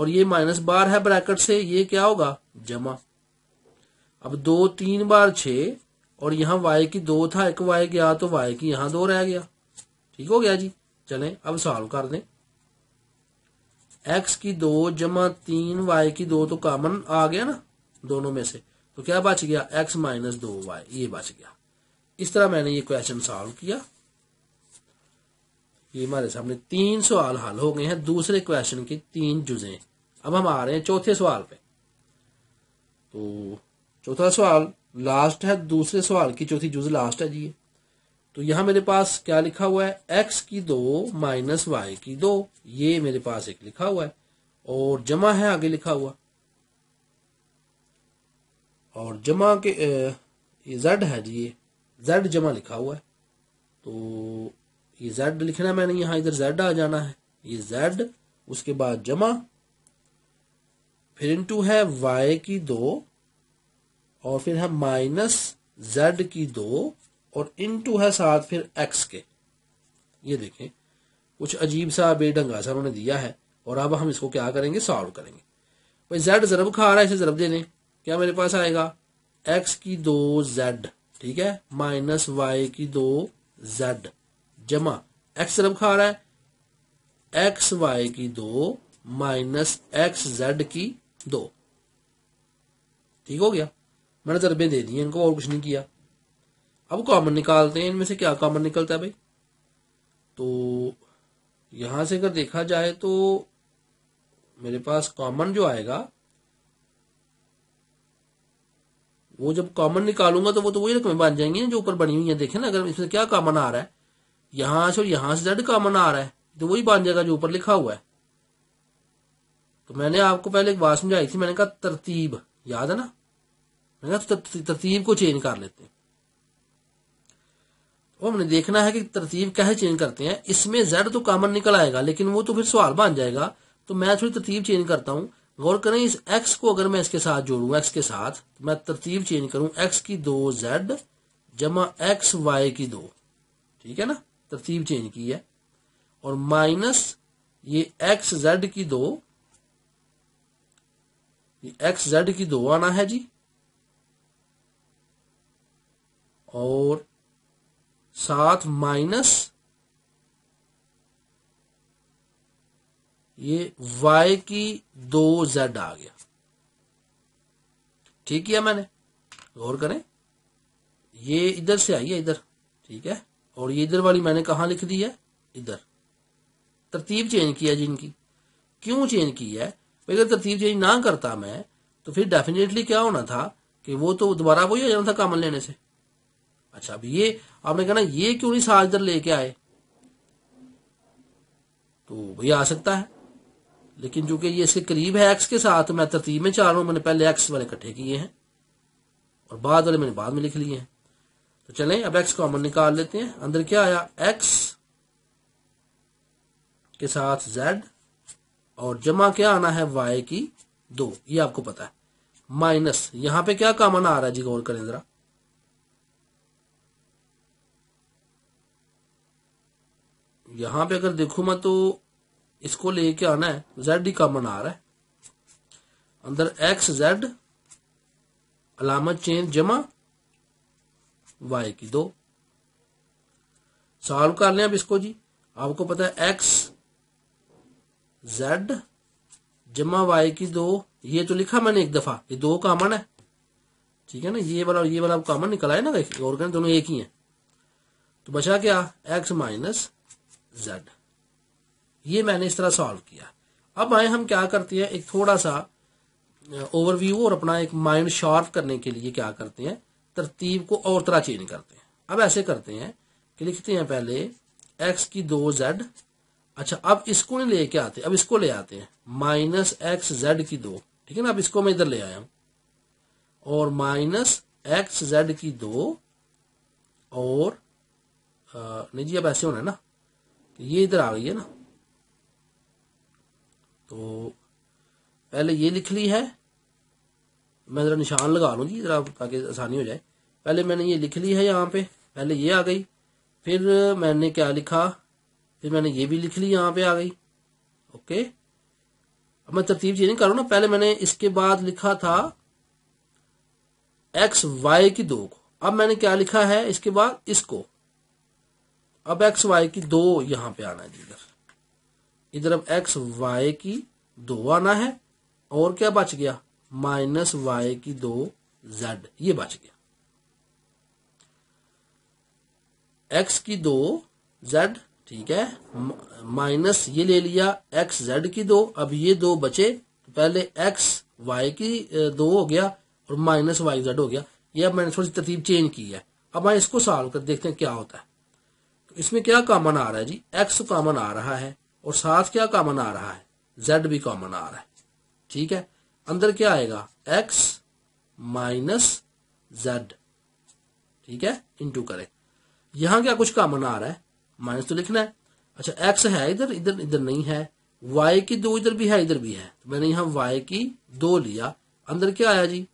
और ये माइनस बार है ब्रैकेट से ये क्या होगा जमा अब दो तीन बार छ और यहां वाई की दो था एक वाई गया तो वाई की यहां दो रह गया ठीक हो गया जी चले अब सॉल्व कर दें एक्स की दो जमा तीन वाई की दो तो कॉमन आ गया ना दोनों में से तो क्या बच गया एक्स माइनस दो वाई ये बच गया इस तरह मैंने ये क्वेश्चन सॉल्व किया ये हमारे सामने तीन सवाल हल हो गए हैं दूसरे क्वेश्चन की तीन जुजे अब हम आ रहे हैं चौथे सवाल पे तो चौथा सवाल लास्ट है दूसरे सवाल की चौथी जुज लास्ट है जी तो यहां मेरे पास क्या लिखा हुआ है एक्स की दो माइनस वाई की दो ये मेरे पास एक लिखा हुआ है और जमा है आगे लिखा हुआ और जमा के ये जेड है जी ये जेड जमा लिखा हुआ है तो ये जेड लिखना मैंने यहां इधर जेड आ जाना है ये जेड उसके बाद जमा फिर इंटू है वाई की दो और फिर है माइनस जेड की दो और इनटू है साथ फिर एक्स के ये देखें कुछ अजीब सा बेढंगा सा उन्होंने दिया है और अब हम इसको क्या करेंगे सॉल्व करेंगे भाई जेड जरब खा रहा है इसे जरब देने क्या मेरे पास आएगा एक्स की दो जेड ठीक है माइनस वाई की दो जेड जमा एक्स जरब खा रहा है एक्स वाई की दो माइनस एक्स जेड की दो ठीक हो गया मैंने जरबे तो दे दी इनको और कुछ नहीं किया अब कॉमन निकालते हैं इनमें से क्या कॉमन निकलता है भाई तो यहां से अगर देखा जाए तो मेरे पास कॉमन जो आएगा वो जब कॉमन निकालूंगा तो वो तो वही रकमें बन जाएंगी ना जो ऊपर बनी हुई है देखे ना अगर इसमें क्या कॉमन आ रहा है यहां से और यहां से जेड कॉमन आ रहा है तो वही बन जाएगा जो ऊपर लिखा हुआ है तो मैंने आपको पहले एक बात समझाई थी मैंने कहा तरतीब याद है ना मैंने कहा तो तरतीब को चेंज कर लेते हैं वो हमने देखना है कि तरतीब कैसे चेंज करते हैं इसमें जेड तो कॉमन निकल आएगा लेकिन वो तो फिर सवाल बन जाएगा तो मैं थोड़ी तरतीब चेंज करता हूँ गौर करें इस एक्स को अगर मैं इसके साथ जोड़ू एक्स के साथ तो मैं तरतीब चेंज करूं एक्स की दो जेड जमा एक्स वाई की दो ठीक है ना तरतीब चेंज की है और माइनस ये एक्स जेड की दो ये एक्स जेड की दो आना है जी और सात माइनस ये y की दो जेड आ गया ठीक किया मैंने गौर करें ये इधर से आई है इधर ठीक है और ये इधर वाली मैंने कहा लिख दी है इधर तरतीब चेंज किया जी इनकी क्यों चेंज की है अगर तरतीब चेंज ना करता मैं तो फिर डेफिनेटली क्या होना था कि वो तो दोबारा वही हो जाना था कामन लेने से अच्छा अब ये आपने कहना ये क्यों नहीं साज लेके आए तो भैया आ सकता है लेकिन चूंकि ये इसके करीब है एक्स के साथ मैं तरतीब में चाह रहा हूं मैंने पहले एक्स वाले इकट्ठे किए हैं और बाद वाले मैंने बाद में लिख लिए हैं तो चले अब एक्स कॉमन निकाल लेते हैं अंदर क्या आया एक्स के साथ जेड और जमा क्या आना है वाई की दो ये आपको पता है माइनस यहां पे क्या कॉमन आ रहा है जी गौर करें जरा यहां पे अगर देखू मैं तो इसको लेके आना है जेड ही कॉमन आ रहा है अंदर एक्स जेड अलामत चेंज जमा वाई की दो सॉल्व कर लें अब इसको जी आपको पता है एक्स जेड जमा वाई की दो ये तो लिखा मैंने एक दफा ये दो कॉमन है ठीक है ना ये वाला ये वाला कॉमन निकला है ना कहने दोनों एक ही है तो बचा क्या एक्स माइनस जेड ये मैंने इस तरह सॉल्व किया अब आए हम क्या करते हैं एक थोड़ा सा ओवरव्यू और अपना एक माइंड शार्प करने के लिए क्या करते हैं तरतीब को और तरह चेंज करते हैं अब ऐसे करते हैं कि लिखते हैं पहले एक्स की दो जेड अच्छा अब इसको नहीं लेके आते अब इसको ले आते हैं माइनस एक्स जेड की दो ठीक है ना अब इसको मैं इधर ले आया हूं और माइनस एक्स जेड की दो और आ, नहीं जी अब ऐसे होना है ना तो ये इधर आ गई है ना तो पहले ये लिख ली है मैं जरा निशान लगा लूँ जी जरा ताकि आसानी हो जाए पहले मैंने ये लिख ली है यहाँ पे पहले ये आ गई फिर मैंने क्या लिखा फिर मैंने ये भी लिख ली यहाँ पे आ गई ओके अब मैं तरतीब ये नहीं कर रहा ना पहले मैंने इसके बाद लिखा था एक्स वाई की दो को अब मैंने क्या लिखा है इसके बाद इसको अब एक्स वाई की दो यहां पे आना है इधर इधर अब एक्स वाई की दो आना है और क्या बच गया माइनस वाई की दो जेड ये बच गया एक्स की दो जेड ठीक है माइनस ये ले लिया एक्स जेड की दो अब ये दो बचे तो पहले एक्स वाई की दो हो गया और माइनस वाई जेड हो गया ये अब मैंने थोड़ी तरतीब चेंज की है अब हम इसको सॉल्व कर देखते हैं क्या होता है तो इसमें क्या कॉमन आ रहा है जी एक्स कॉमन आ रहा है और साथ क्या कॉमन आ रहा है जेड भी कॉमन आ रहा है ठीक है अंदर क्या आएगा एक्स माइनस जेड ठीक है इंटू करें यहां क्या कुछ कॉमन आ रहा है माइनस तो लिखना है अच्छा एक्स है इधर इधर इधर नहीं है वाई की दो इधर भी है इधर भी है तो मैंने यहां वाई की दो लिया अंदर क्या आया जी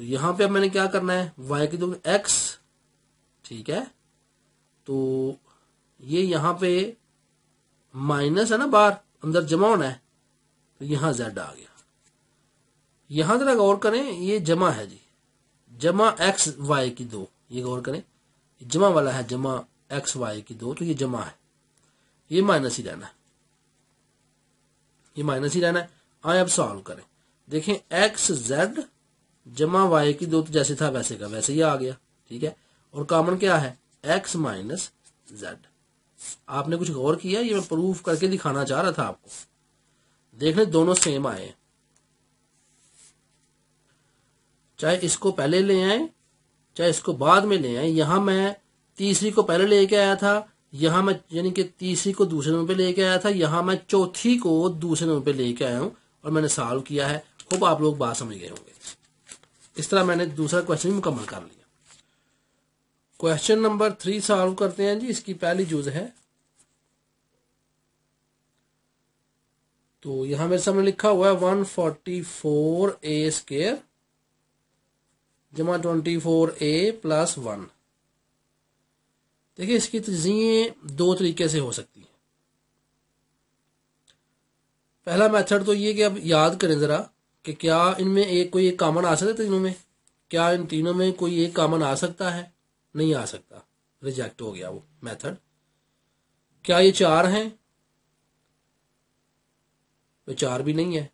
तो यहां पे अब मैंने क्या करना है वाई की दुगनी एक्स ठीक है तो ये यहां पे माइनस है ना बार अंदर जमा होना है तो यहां जेड आ गया यहां जरा गौर करें ये जमा है जी जमा एक्स वाई की दो ये गौर करें जमा वाला है जमा एक्स वाई की दो तो ये जमा है ये माइनस ही रहना है ये माइनस ही रहना है आए अब सॉल्व करें देखें एक्स जेड जमा वाई की दो तो जैसे था वैसे का वैसे ही आ गया ठीक है और कॉमन क्या है एक्स माइनस जेड आपने कुछ गौर किया ये मैं प्रूफ करके दिखाना चाह रहा था आपको देखने दोनों सेम आए चाहे इसको पहले ले आए चाहे इसको बाद में ले आए यहां मैं तीसरी को पहले लेके आया था यहां मैं यानी कि तीसरी को दूसरे नंबर पे लेके आया था यहां मैं चौथी को दूसरे नंबर पे लेके आया हूं और मैंने सॉल्व किया है खूब आप लोग बात समझ गए होंगे इस तरह मैंने दूसरा क्वेश्चन मुकम्मल कर लिया क्वेश्चन नंबर थ्री सॉल्व करते हैं जी इसकी पहली जूज है तो यहां मेरे सामने लिखा हुआ है one forty four A square जमा twenty four A plus one देखिए इसकी तजिए तो दो तरीके से हो सकती हैं पहला मेथड तो ये कि अब याद करें जरा कि क्या इनमें एक कोई एक कामन आ सकता है तीनों में क्या इन तीनों में कोई एक कामन आ सकता है नहीं आ सकता रिजेक्ट हो गया वो मेथड क्या ये चार हैं वे तो चार भी नहीं है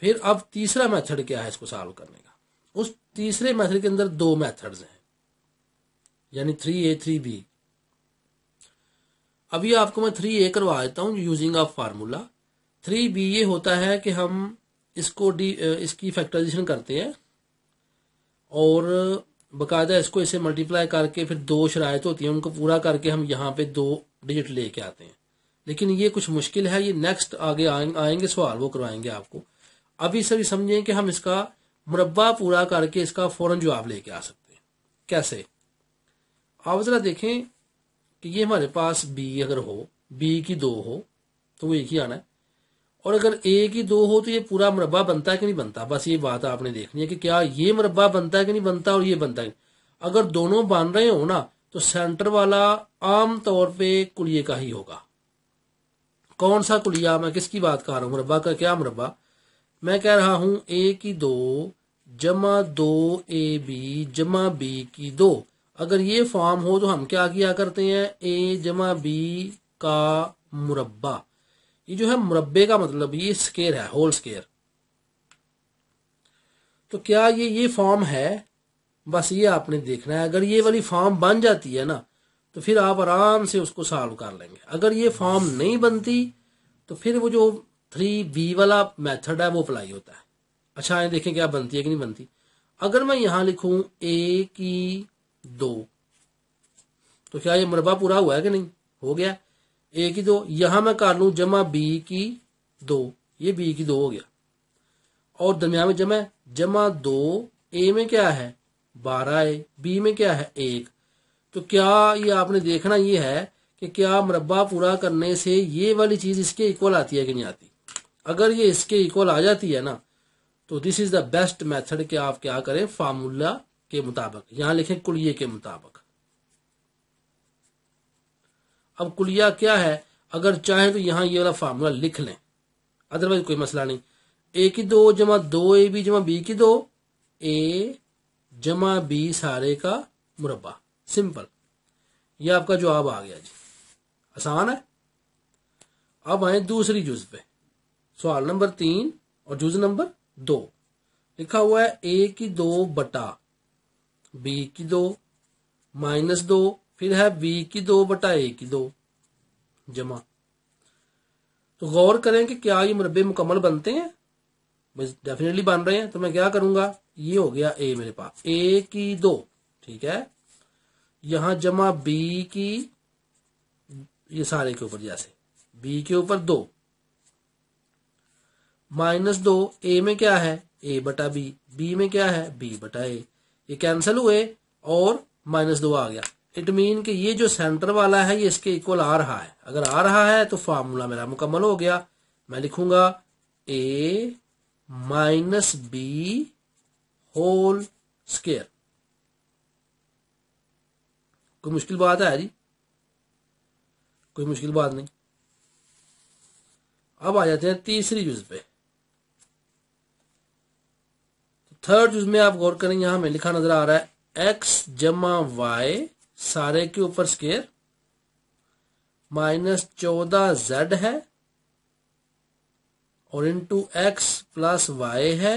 फिर अब तीसरा मेथड क्या है इसको सॉल्व करने का उस तीसरे मेथड के अंदर दो मेथड्स हैं यानी थ्री ए थ्री बी अभी आपको मैं थ्री ए करवा देता हूं using of formula three B ये होता है कि हम इसको डी इसकी फैक्टराइजेशन करते हैं और बकायदा इसको इसे मल्टीप्लाई करके फिर दो शरात होती हैं उनको पूरा करके हम यहाँ पे दो डिजिट लेके आते हैं लेकिन ये कुछ मुश्किल है ये नेक्स्ट आगे आएंगे सवाल वो करवाएंगे आपको अभी सभी समझें कि हम इसका मुरबा पूरा करके इसका फौरन जवाब लेके आ सकते हैं कैसे आप जरा देखें कि ये हमारे पास बी अगर हो बी की दो हो तो वो एक ही आना है और अगर ए की दो हो तो ये पूरा मुरबा बनता है कि नहीं बनता बस ये बात आपने देखनी है कि क्या ये मुरबा बनता है कि नहीं बनता और ये बनता है अगर दोनों बन रहे हो ना तो सेंटर वाला आम तौर पे कुलिये का ही होगा कौन सा कुलिया मैं किसकी बात कर रहा हूं मुरबा का क्या मुरबा मैं कह रहा हूं ए की दो जमा दो ए बी जमा बी की दो अगर ये फॉर्म हो तो हम क्या किया करते हैं ए जमा बी का मुरबा ये जो है मुरबे का मतलब ये स्केयर है होल स्केयर तो क्या ये ये फॉर्म है बस ये आपने देखना है अगर ये वाली फॉर्म बन जाती है ना तो फिर आप आराम से उसको सॉल्व कर लेंगे अगर ये फॉर्म नहीं बनती तो फिर वो जो थ्री बी वाला मेथड है वो अप्लाई होता है अच्छा आए देखें क्या बनती है कि नहीं बनती अगर मैं यहां लिखू ए की दो तो क्या ये मुरबा पूरा हुआ है कि नहीं हो गया ए की दो यहां मैं कर लू जमा बी की दो ये बी की दो हो गया और दरमियान में जमा जमा दो ए में क्या है बारह ए बी में क्या है एक तो क्या ये आपने देखना ये है कि क्या मुरबा पूरा करने से ये वाली चीज इसके इक्वल आती है कि नहीं आती अगर ये इसके इक्वल आ जाती है ना तो this is the best method कि आप क्या करें फार्मूला के मुताबिक यहां लिखें कुलिये के मुताबिक अब कुलिया क्या है अगर चाहे तो यहाँ ये वाला फार्मूला लिख लें अदरवाइज कोई मसला नहीं ए की दो जमा दो ए बी जमा बी की दो ए जमा बी सारे का मुरबा सिंपल ये आपका जवाब आ गया जी आसान है अब आए दूसरी जुज पे सवाल नंबर तीन और जुज नंबर दो लिखा हुआ है ए की दो बटा बी की दो माइनस दो फिर है बी की दो बटा ए की दो जमा तो गौर करें कि क्या ये मुरबे मुकम्मल बनते हैं बस डेफिनेटली बन रहे हैं तो मैं क्या करूंगा ये हो गया ए मेरे पास ए की दो ठीक है यहां जमा बी की ये सारे के ऊपर जैसे बी के ऊपर दो माइनस दो ए में क्या है ए बटा बी बी में क्या है बी बटा ए ये कैंसिल हुए और माइनस दो आ गया इट मीन कि ये जो सेंटर वाला है ये इसके इक्वल आ रहा है अगर आ रहा है तो फार्मूला मेरा मुकम्मल हो गया मैं लिखूंगा A minus B whole square कोई मुश्किल बात है जी कोई मुश्किल बात नहीं अब आ जाते हैं तीसरी जुज पे थर्ड तो जुज में आप गौर करें यहां में लिखा नजर आ रहा है एक्स जमा वाई सारे के ऊपर स्केयर माइनस चौदह जेड है और इंटू एक्स प्लस वाई है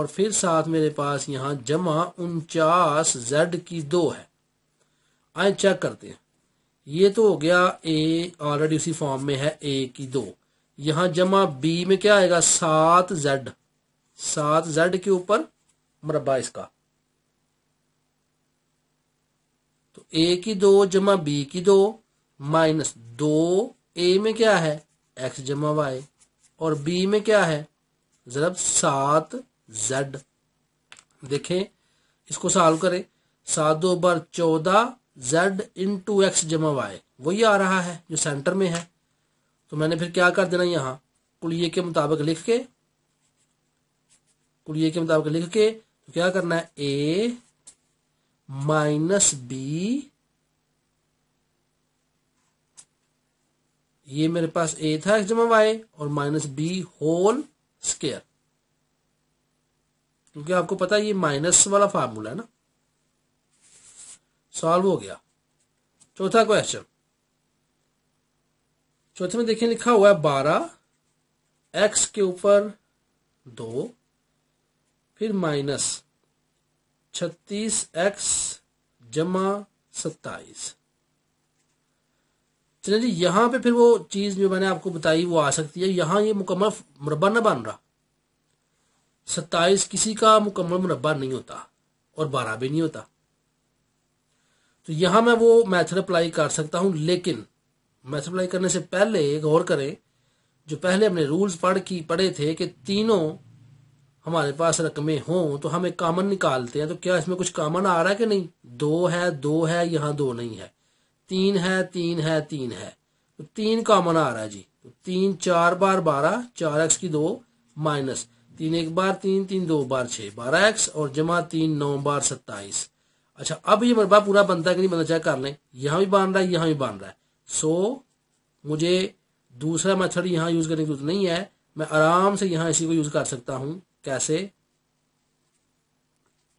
और फिर साथ मेरे पास यहाँ जमा उनचास जेड की दो है आए चेक करते हैं ये तो हो गया ए ऑलरेडी उसी फॉर्म में है ए की दो यहां जमा बी में क्या आएगा सात जेड सात जेड के ऊपर मरबा इसका ए की दो जमा बी की दो माइनस दो ए में क्या है एक्स जमा वाई और बी में क्या है जरब सात जेड देखें इसको सॉल्व करें सात दो बार चौदह जेड इन टू एक्स जमा वाई वही आ रहा है जो सेंटर में है तो मैंने फिर क्या कर देना यहाँ कुलिये के मुताबिक लिख के कुलिये के मुताबिक लिख के तो क्या करना है ए माइनस बी ये मेरे पास ए था एक्स जमा वाई और माइनस बी होल स्केयर क्योंकि आपको पता है ये माइनस वाला फार्मूला है ना सॉल्व हो गया चौथा क्वेश्चन चौथे में देखिए लिखा हुआ है बारह एक्स के ऊपर दो फिर माइनस छत्तीस एक्स जमा सत्ताईस चले जी यहां पे फिर वो चीज जो मैंने आपको बताई वो आ सकती है यहां ये मुकम्मल मुरबा ना बन रहा सत्ताईस किसी का मुकम्मल मुरबा नहीं होता और बारह भी नहीं होता तो यहां मैं वो मैथड अप्लाई कर सकता हूं लेकिन मैथड अप्लाई करने से पहले गौर करें जो पहले हमने रूल्स पढ़ की पढ़े थे कि तीनों हमारे पास रकमें हों तो हम एक कामन निकालते हैं तो क्या इसमें कुछ कामन आ रहा है कि नहीं दो है दो है यहाँ दो नहीं है तीन है तीन है तीन है तो तीन कामन आ रहा है जी तो तीन चार बार बारह चार एक्स की दो माइनस तीन एक बार तीन तीन दो बार छः बारह एक्स और जमा तीन नौ बार सत्ताईस अच्छा अब ये मरबा पूरा बनता है कि नहीं बनता चेक कर लें यहाँ भी बन रहा है यहाँ भी बन रहा है सो मुझे दूसरा मेथड यहाँ यूज करने की जरूरत नहीं है मैं आराम से यहाँ इसी को यूज कर सकता हूँ कैसे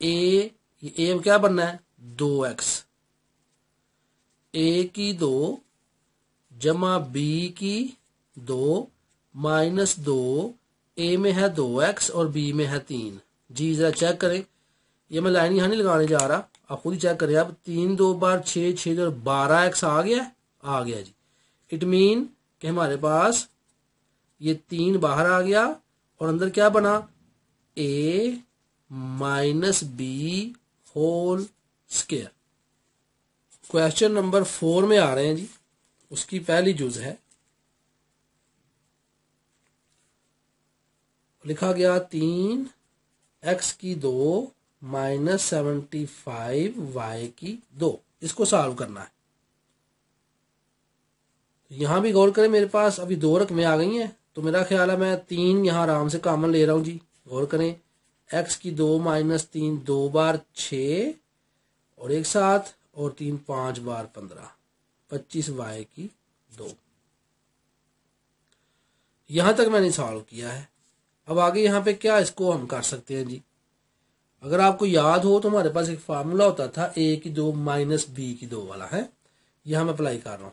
ए ए क्या बनना है दो एक्स ए की दो जमा बी की दो माइनस दो ए में है दो एक्स और बी में है तीन जी जरा चेक करें ये मैं लाइन यहां नहीं लगाने जा रहा आप खुद ही चेक करें अब तीन दो बार छ छ और बारह एक्स आ गया आ गया जी इट मीन कि हमारे पास ये तीन बाहर आ गया और अंदर क्या बना A minus B whole square question number four में आ रहे हैं जी उसकी पहली जूज है लिखा गया तीन एक्स की दो माइनस सेवेंटी फाइव वाई की दो इसको सॉल्व करना है यहां भी गौर करें मेरे पास अभी दो रकमें आ गई हैं तो मेरा ख्याल है मैं तीन यहां आराम से कामन ले रहा हूं जी गौर करें एक्स की दो माइनस तीन दो बार छ और एक साथ और तीन पांच बार पंद्रह पच्चीस वाई की दो यहां तक मैंने सॉल्व किया है अब आगे यहां पे क्या इसको हम कर सकते हैं जी अगर आपको याद हो तो हमारे पास एक फार्मूला होता था ए की दो माइनस बी की दो वाला है यहां मैं अप्लाई कर रहा हूं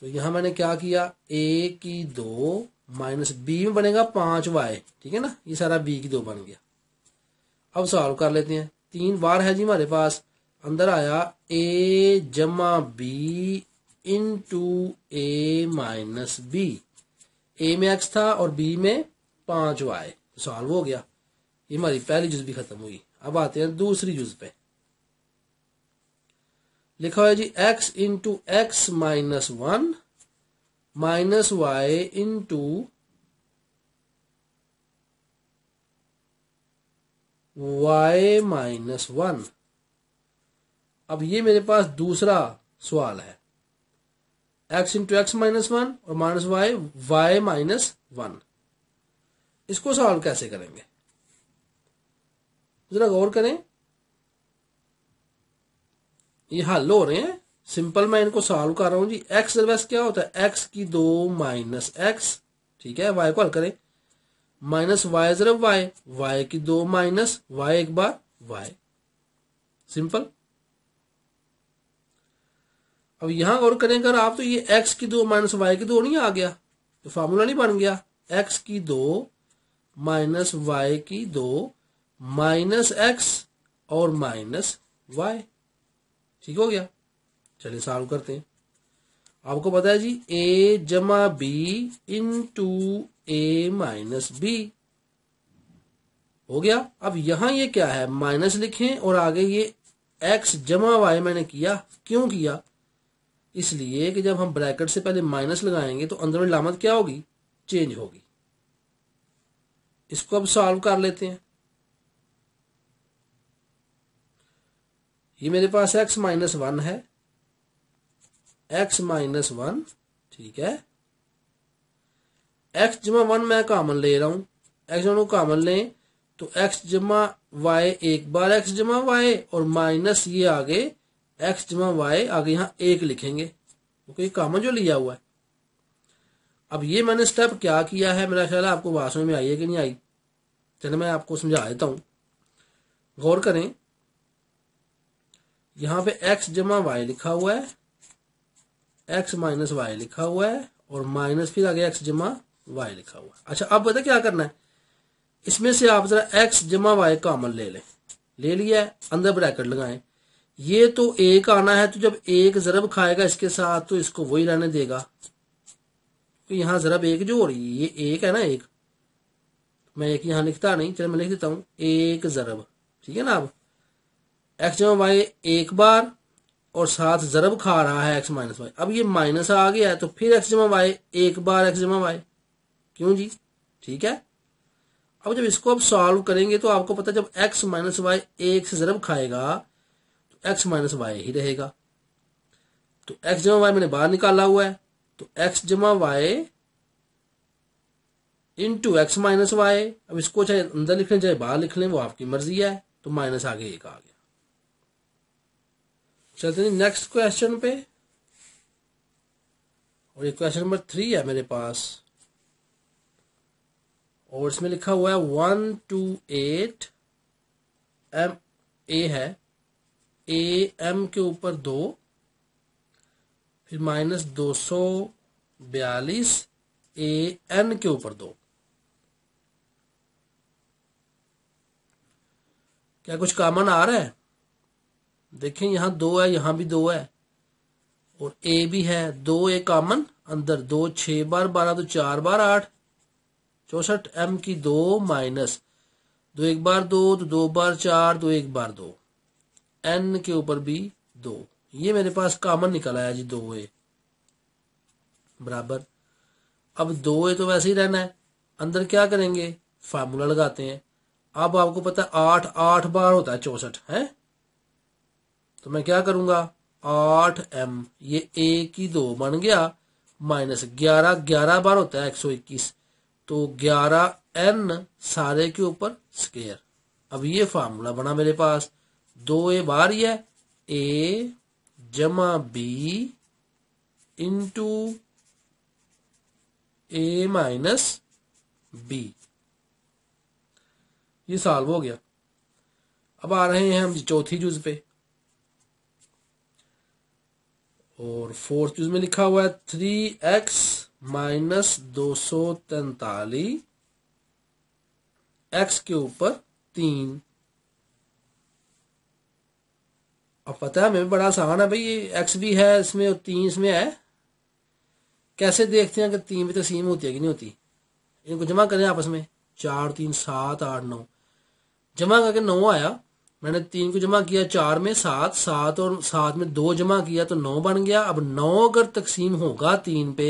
तो यहां मैंने क्या किया ए की दो माइनस बी में बनेगा पांच वाई ठीक है ना ये सारा बी की दो बन गया अब सॉल्व कर लेते हैं तीन बार है जी हमारे पास अंदर आया ए जमा B into A minus B A में एक्स था और बी में पांच वाई सॉल्व हो गया ये हमारी पहली जुज भी खत्म हुई अब आते हैं दूसरी जुज पे लिखा है G X into x minus one minus Y into Y minus one अब ये मेरे पास दूसरा सवाल है X into x minus one और minus Y Y minus one इसको सॉल्व कैसे करेंगे जरा गौर करें ये हल हाँ, हो रहे हैं सिंपल मैं इनको सॉल्व कर रहा हूं जी एक्स रिवर्स क्या होता है एक्स की दो माइनस एक्स ठीक है वाई को हल करें माइनस वाई जरा वाई वाई की दो माइनस वाई एक बार वाई सिंपल अब यहां और करें अगर आप तो ये एक्स की दो माइनस वाई की दो नहीं आ गया तो फार्मूला नहीं बन गया एक्स की दो माइनस वाई की दो माइनस एक्स और माइनस वाई ठीक हो गया चलिए सॉल्व करते हैं आपको पता है जी ए जमा B into A minus B हो गया अब यहां ये क्या है माइनस लिखें और आगे ये एक्स जमा वाई मैंने किया क्यों किया इसलिए कि जब हम ब्रैकेट से पहले माइनस लगाएंगे तो अंदर में लामत क्या होगी चेंज होगी इसको अब सॉल्व कर लेते हैं ये मेरे पास एक्स माइनस वन है एक्स माइनस वन ठीक है एक्स जमा वन मैं कामन ले रहा हूं एक्स वन को कामन ले तो एक्स जमा वाई एक बार एक्स जमा वाई और माइनस ये आगे एक्स जमा वाई आगे यहां एक लिखेंगे क्योंकि तो कामन जो लिया हुआ है अब ये मैंने स्टेप क्या किया है मेरा ख्याल आपको वास्तव में आई है कि नहीं आई चलो मैं आपको समझा देता हूं गौर करें यहां पे x जमा वाई लिखा हुआ है एक्स माइनस वाई लिखा हुआ है और माइनस फिर आगे एक्स जमा वाई लिखा हुआ है अच्छा अब बता क्या करना है इसमें से आप जरा एक्स जमा वाई का अमल ले लें ले लिया है अंदर ब्रैकेट लगाए ये तो एक आना है तो जब एक जरब खाएगा इसके साथ तो इसको वही रहने देगा तो यहां जरब एक जो हो रही है ये एक है ना एक मैं एक यहां लिखता नहीं चलो मैं लिख देता हूं एक जरब ठीक है ना अब एक्स जमा वाई एक बार और साथ जरब खा रहा है एक्स माइनस वाई अब ये माइनस आ गया है तो फिर एक्स जमा वाई एक बार एक्स जमा वाई क्यों जी ठीक है अब जब इसको आप सॉल्व करेंगे तो आपको पता जब एक्स माइनस वाई एक से जरब खाएगा तो एक्स माइनस वाई ही रहेगा तो एक्स जमा वाई मैंने बाहर निकाला हुआ है तो एक्स जमा y into x minus y अब इसको चाहे अंदर लिख लें चाहे बाहर लिख लें वो आपकी मर्जी है तो माइनस आगे एक आ गया चलते नेक्स्ट क्वेश्चन पे और ये क्वेश्चन नंबर थ्री है मेरे पास और इसमें लिखा हुआ है one two eight M A है ए एम के ऊपर दो फिर माइनस दो सौ बयालीस ए एन के ऊपर दो क्या कुछ कॉमन आ रहा है देखें यहाँ दो है यहां भी दो है और ए भी है दो ए कामन अंदर दो छ बार बारह तो चार बार आठ चौसठ एम की दो माइनस दो एक बार दो तो दो बार चार दो एक बार दो एन के ऊपर भी दो ये मेरे पास कामन निकल आया जी दो ए बराबर अब दो ए तो वैसे ही रहना है अंदर क्या करेंगे फार्मूला लगाते हैं अब आपको पता है आठ आठ बार होता है चौसठ है तो मैं क्या करूंगा आठ एम ये ए की दो बन गया माइनस ग्यारह ग्यारह बार होता है एक सौ इक्कीस तो ग्यारह एन सारे के ऊपर स्केयर अब ये फार्मूला बना मेरे पास दो ए बार ही है ए जमा बी इंटू ए माइनस बी ये सॉल्व हो गया अब आ रहे हैं हम चौथी जूज पे और फोर्थ उसमें लिखा हुआ है थ्री एक्स माइनस दो सौ तैतालीस एक्स के ऊपर तीन अब पता है हमें बड़ा आसान है भाई ये एक्स भी है इसमें और तीन इसमें है कैसे देखते हैं कि तीन भी तकसीम तो होती है कि नहीं होती इनको जमा करें आपस में चार तीन सात आठ नौ जमा करके नौ आया मैंने तीन को जमा किया चार में सात सात और सात में दो जमा किया तो नौ बन गया अब नौ अगर तकसीम होगा तीन पे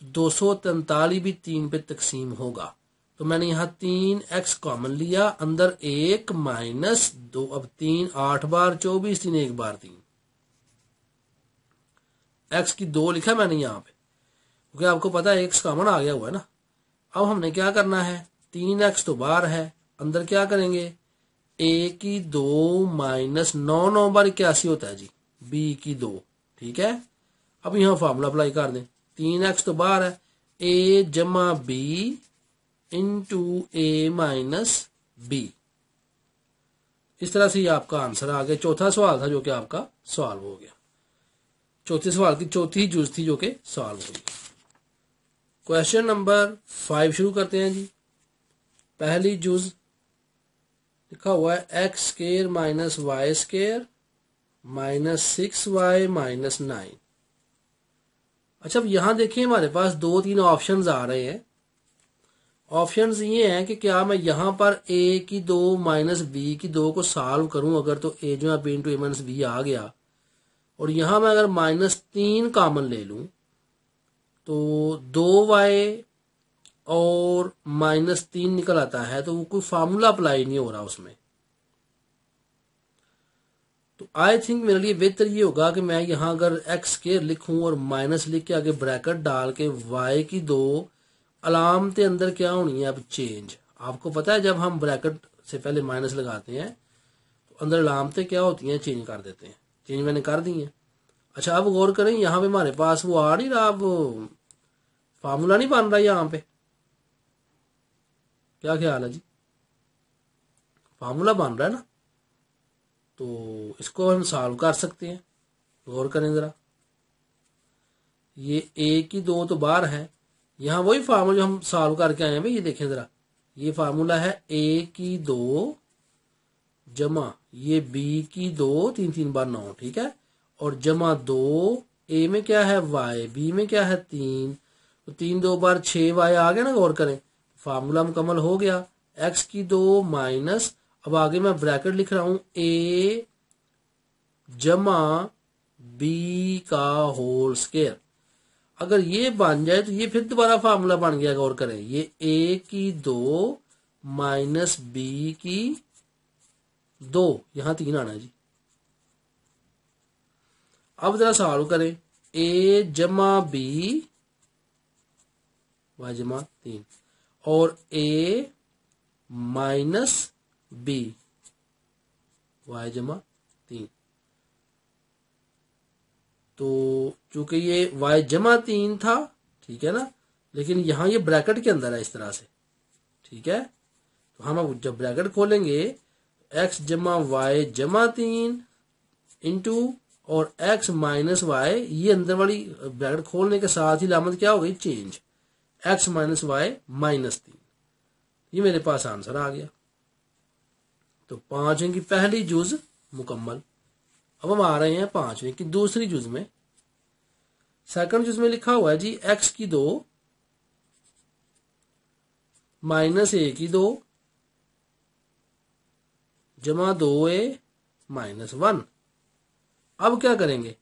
तो दो सौ तैतालीस भी तीन पे तकसीम होगा तो मैंने यहां तीन एक्स कॉमन लिया अंदर एक माइनस दो अब तीन आठ बार चौबीस तीन एक बार तीन एक्स की दो लिखा मैंने यहां पे क्योंकि आपको पता है एक्स कॉमन आ गया हुआ है ना अब हमने क्या करना है तीन एक्स तो बार है अंदर क्या करेंगे ए की दो माइनस नौ नौ बार इक्यासी होता है जी बी की दो ठीक है अब यहां फार्मूला अप्लाई कर दें तीन एक्स तो बाहर है ए जमा बी इंटू ए माइनस बी इस तरह से आपका आंसर आ गया चौथा सवाल था जो कि आपका सॉल्व हो गया चौथे सवाल की चौथी जूझ थी जो कि सॉल्व हो गई क्वेश्चन नंबर फाइव शुरू करते हैं जी पहली जूझ लिखा हुआ है x square minus y square minus six y minus nine अच्छा अब यहां देखिए हमारे पास दो तीन ऑप्शन आ रहे हैं ऑप्शन ये हैं कि क्या मैं यहां पर ए की दो माइनस बी की दो को सॉल्व करूं अगर तो ए जो है बी इंटू ए माइनस बी आ गया और यहां मैं अगर माइनस तीन कामन ले लू तो दो वाई और माइनस तीन निकल आता है तो वो कोई फार्मूला अप्लाई नहीं हो रहा उसमें तो आई थिंक मेरे लिए बेहतर ये होगा कि मैं यहां अगर एक्स के लिखूं और माइनस लिख के आगे ब्रैकेट डाल के वाई की दो के अंदर क्या होनी है अब चेंज आपको पता है जब हम ब्रैकेट से पहले माइनस लगाते हैं तो अंदर अलामतें क्या होती हैं चेंज कर देते हैं चेंज मैंने कर दी है अच्छा अब गौर करें यहां पे हमारे पास वो आ नहीं रहा अब फार्मूला नहीं बन रहा यहाँ पे क्या ख्याल है जी फार्मूला बन रहा है ना तो इसको हम सॉल्व कर सकते हैं गौर करें ज़रा ये ए की दो तो बाहर है यहां वही फार्मूला जो हम सॉल्व करके आए हैं भाई ये देखें ज़रा ये फार्मूला है ए की दो जमा ये बी की दो तीन तीन बार नौ ठीक है और जमा दो ए में क्या है वाई बी में क्या है तीन तो तीन दो बार छ वाई आ गया ना गौर करें फार्मूला मुकम्मल हो गया एक्स की दो माइनस अब आगे मैं ब्रैकेट लिख रहा हूं ए जमा बी का होल स्केयर अगर ये बन जाए तो ये फिर दोबारा फार्मूला बन गया गौर करें ये ए की दो माइनस बी की दो यहां तीन आना जी अब जरा सवाल करें ए जमा बी वाई जमा तीन और ए माइनस बी वाई जमा तीन तो चूंकि ये वाई जमा तीन था ठीक है ना लेकिन यहां ये ब्रैकेट के अंदर है इस तरह से ठीक है तो हम अब जब ब्रैकेट खोलेंगे एक्स जमा वाई जमा तीन इंटू और एक्स माइनस वाई ये अंदर वाली ब्रैकेट खोलने के साथ ही लामत क्या हो गई change x minus y minus तीन ये मेरे पास आंसर आ गया तो पांचवें की पहली जूज मुकम्मल अब हम आ रहे हैं पांचवें की दूसरी जूज में सेकंड जूज में लिखा हुआ है जी एक्स की दो माइनस ए की दो जमा दो ए माइनस वन अब क्या करेंगे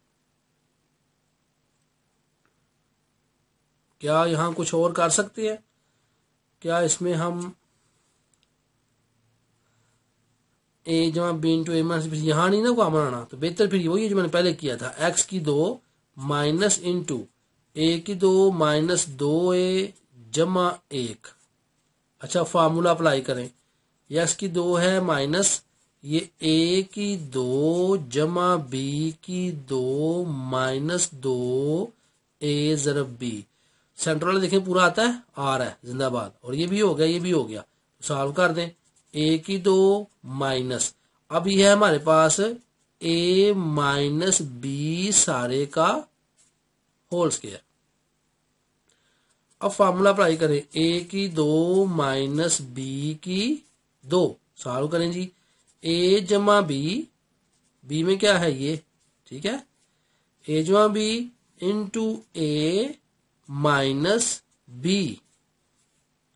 क्या यहाँ कुछ और कर सकते हैं क्या इसमें हम ए जमा बी इंटू ए माइनस यहाँ नहीं ना काम आना तो बेहतर फिर वही जो मैंने पहले किया था एक्स की दो माइनस इंटू ए की दो माइनस दो ए जमा एक अच्छा फार्मूला अप्लाई करें यस की दो है माइनस ये ए की दो जमा बी की दो माइनस दो ए जरब बी सेंटर वाला देखें पूरा आता है आर है जिंदाबाद और ये भी हो गया ये भी हो गया सॉल्व तो कर दें ए की दो माइनस अब ये है हमारे पास ए माइनस बी सारे का होल स्केयर अब फार्मूला अप्लाई करें ए की दो माइनस बी की दो सॉल्व करें जी ए जमा बी बी में क्या है ये ठीक है ए जमा बी इंटू ए माइनस बी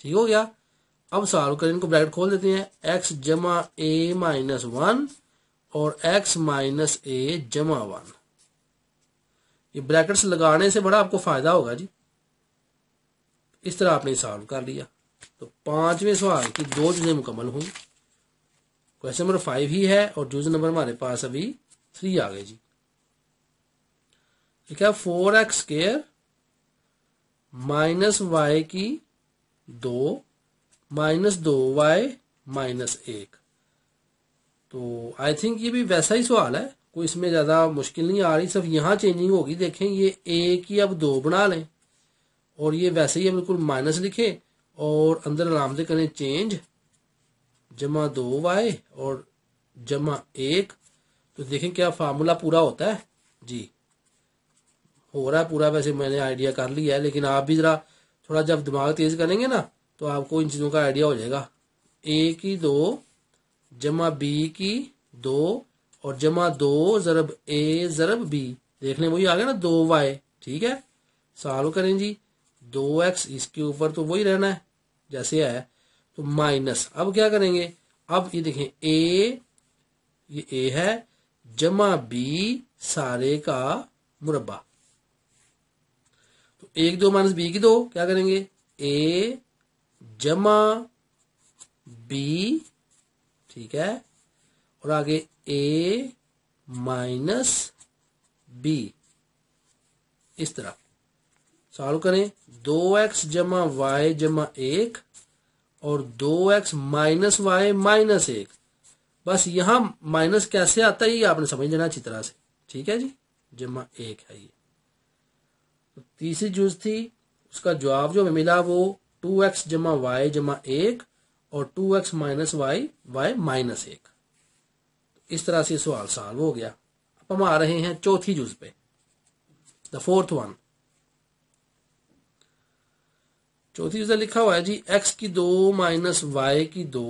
ठीक हो गया अब सॉल्व करें इनको ब्रैकेट खोल देते हैं एक्स जमा ए माइनस वन और एक्स माइनस ए जमा वन ये ब्रैकेट्स लगाने से बड़ा आपको फायदा होगा जी इस तरह आपने सॉल्व कर लिया तो पांचवें सवाल की दो चीजें मुकम्मल हुई क्वेश्चन नंबर फाइव ही है और जूज नंबर हमारे पास अभी थ्री आ गए जी ठीक है four x square minus Y की दो माइनस दो वाई माइनस एक तो आई थिंक ये भी वैसा ही सवाल है कोई इसमें ज़्यादा मुश्किल नहीं आ रही सिर्फ यहां चेंजिंग होगी देखें ये ए की अब दो बना लें और ये वैसे ही बिल्कुल माइनस लिखे और अंदर आराम से करें चेंज जमा दो वाई और जमा एक तो देखें क्या फार्मूला पूरा होता है जी हो रहा है पूरा वैसे मैंने आइडिया कर लिया है लेकिन आप भी जरा थोड़ा जब दिमाग तेज करेंगे ना तो आपको इन चीज़ों का आइडिया हो जाएगा ए की दो जमा बी की दो और जमा दो जरब ए जरब बी देखने वही आ गया ना दो वाई ठीक है सॉल्व करें जी दो एक्स इसके ऊपर तो वही रहना है जैसे है तो माइनस अब क्या करेंगे अब ये देखें ए ये ए है जमा बी सारे का मुरबा एक दो माइनस बी की दो क्या करेंगे ए जमा बी ठीक है और आगे ए माइनस बी इस तरह सॉल्व करें दो एक्स जमा वाई जमा एक और दो एक्स माइनस वाई माइनस एक बस यहां माइनस कैसे आता है ये आपने समझ लेना अच्छी तरह से ठीक है जी जमा एक है ये तीसरी जूज थी उसका जवाब जो हमें मिला वो टू एक्स जमा वाई जमा एक और two x minus Y Y minus एक इस तरह से सवाल सॉल्व हो गया अब हम आ रहे हैं चौथी जूज पे द फोर्थ वन चौथी जूज लिखा हुआ है जी एक्स की दो माइनस वाई की दो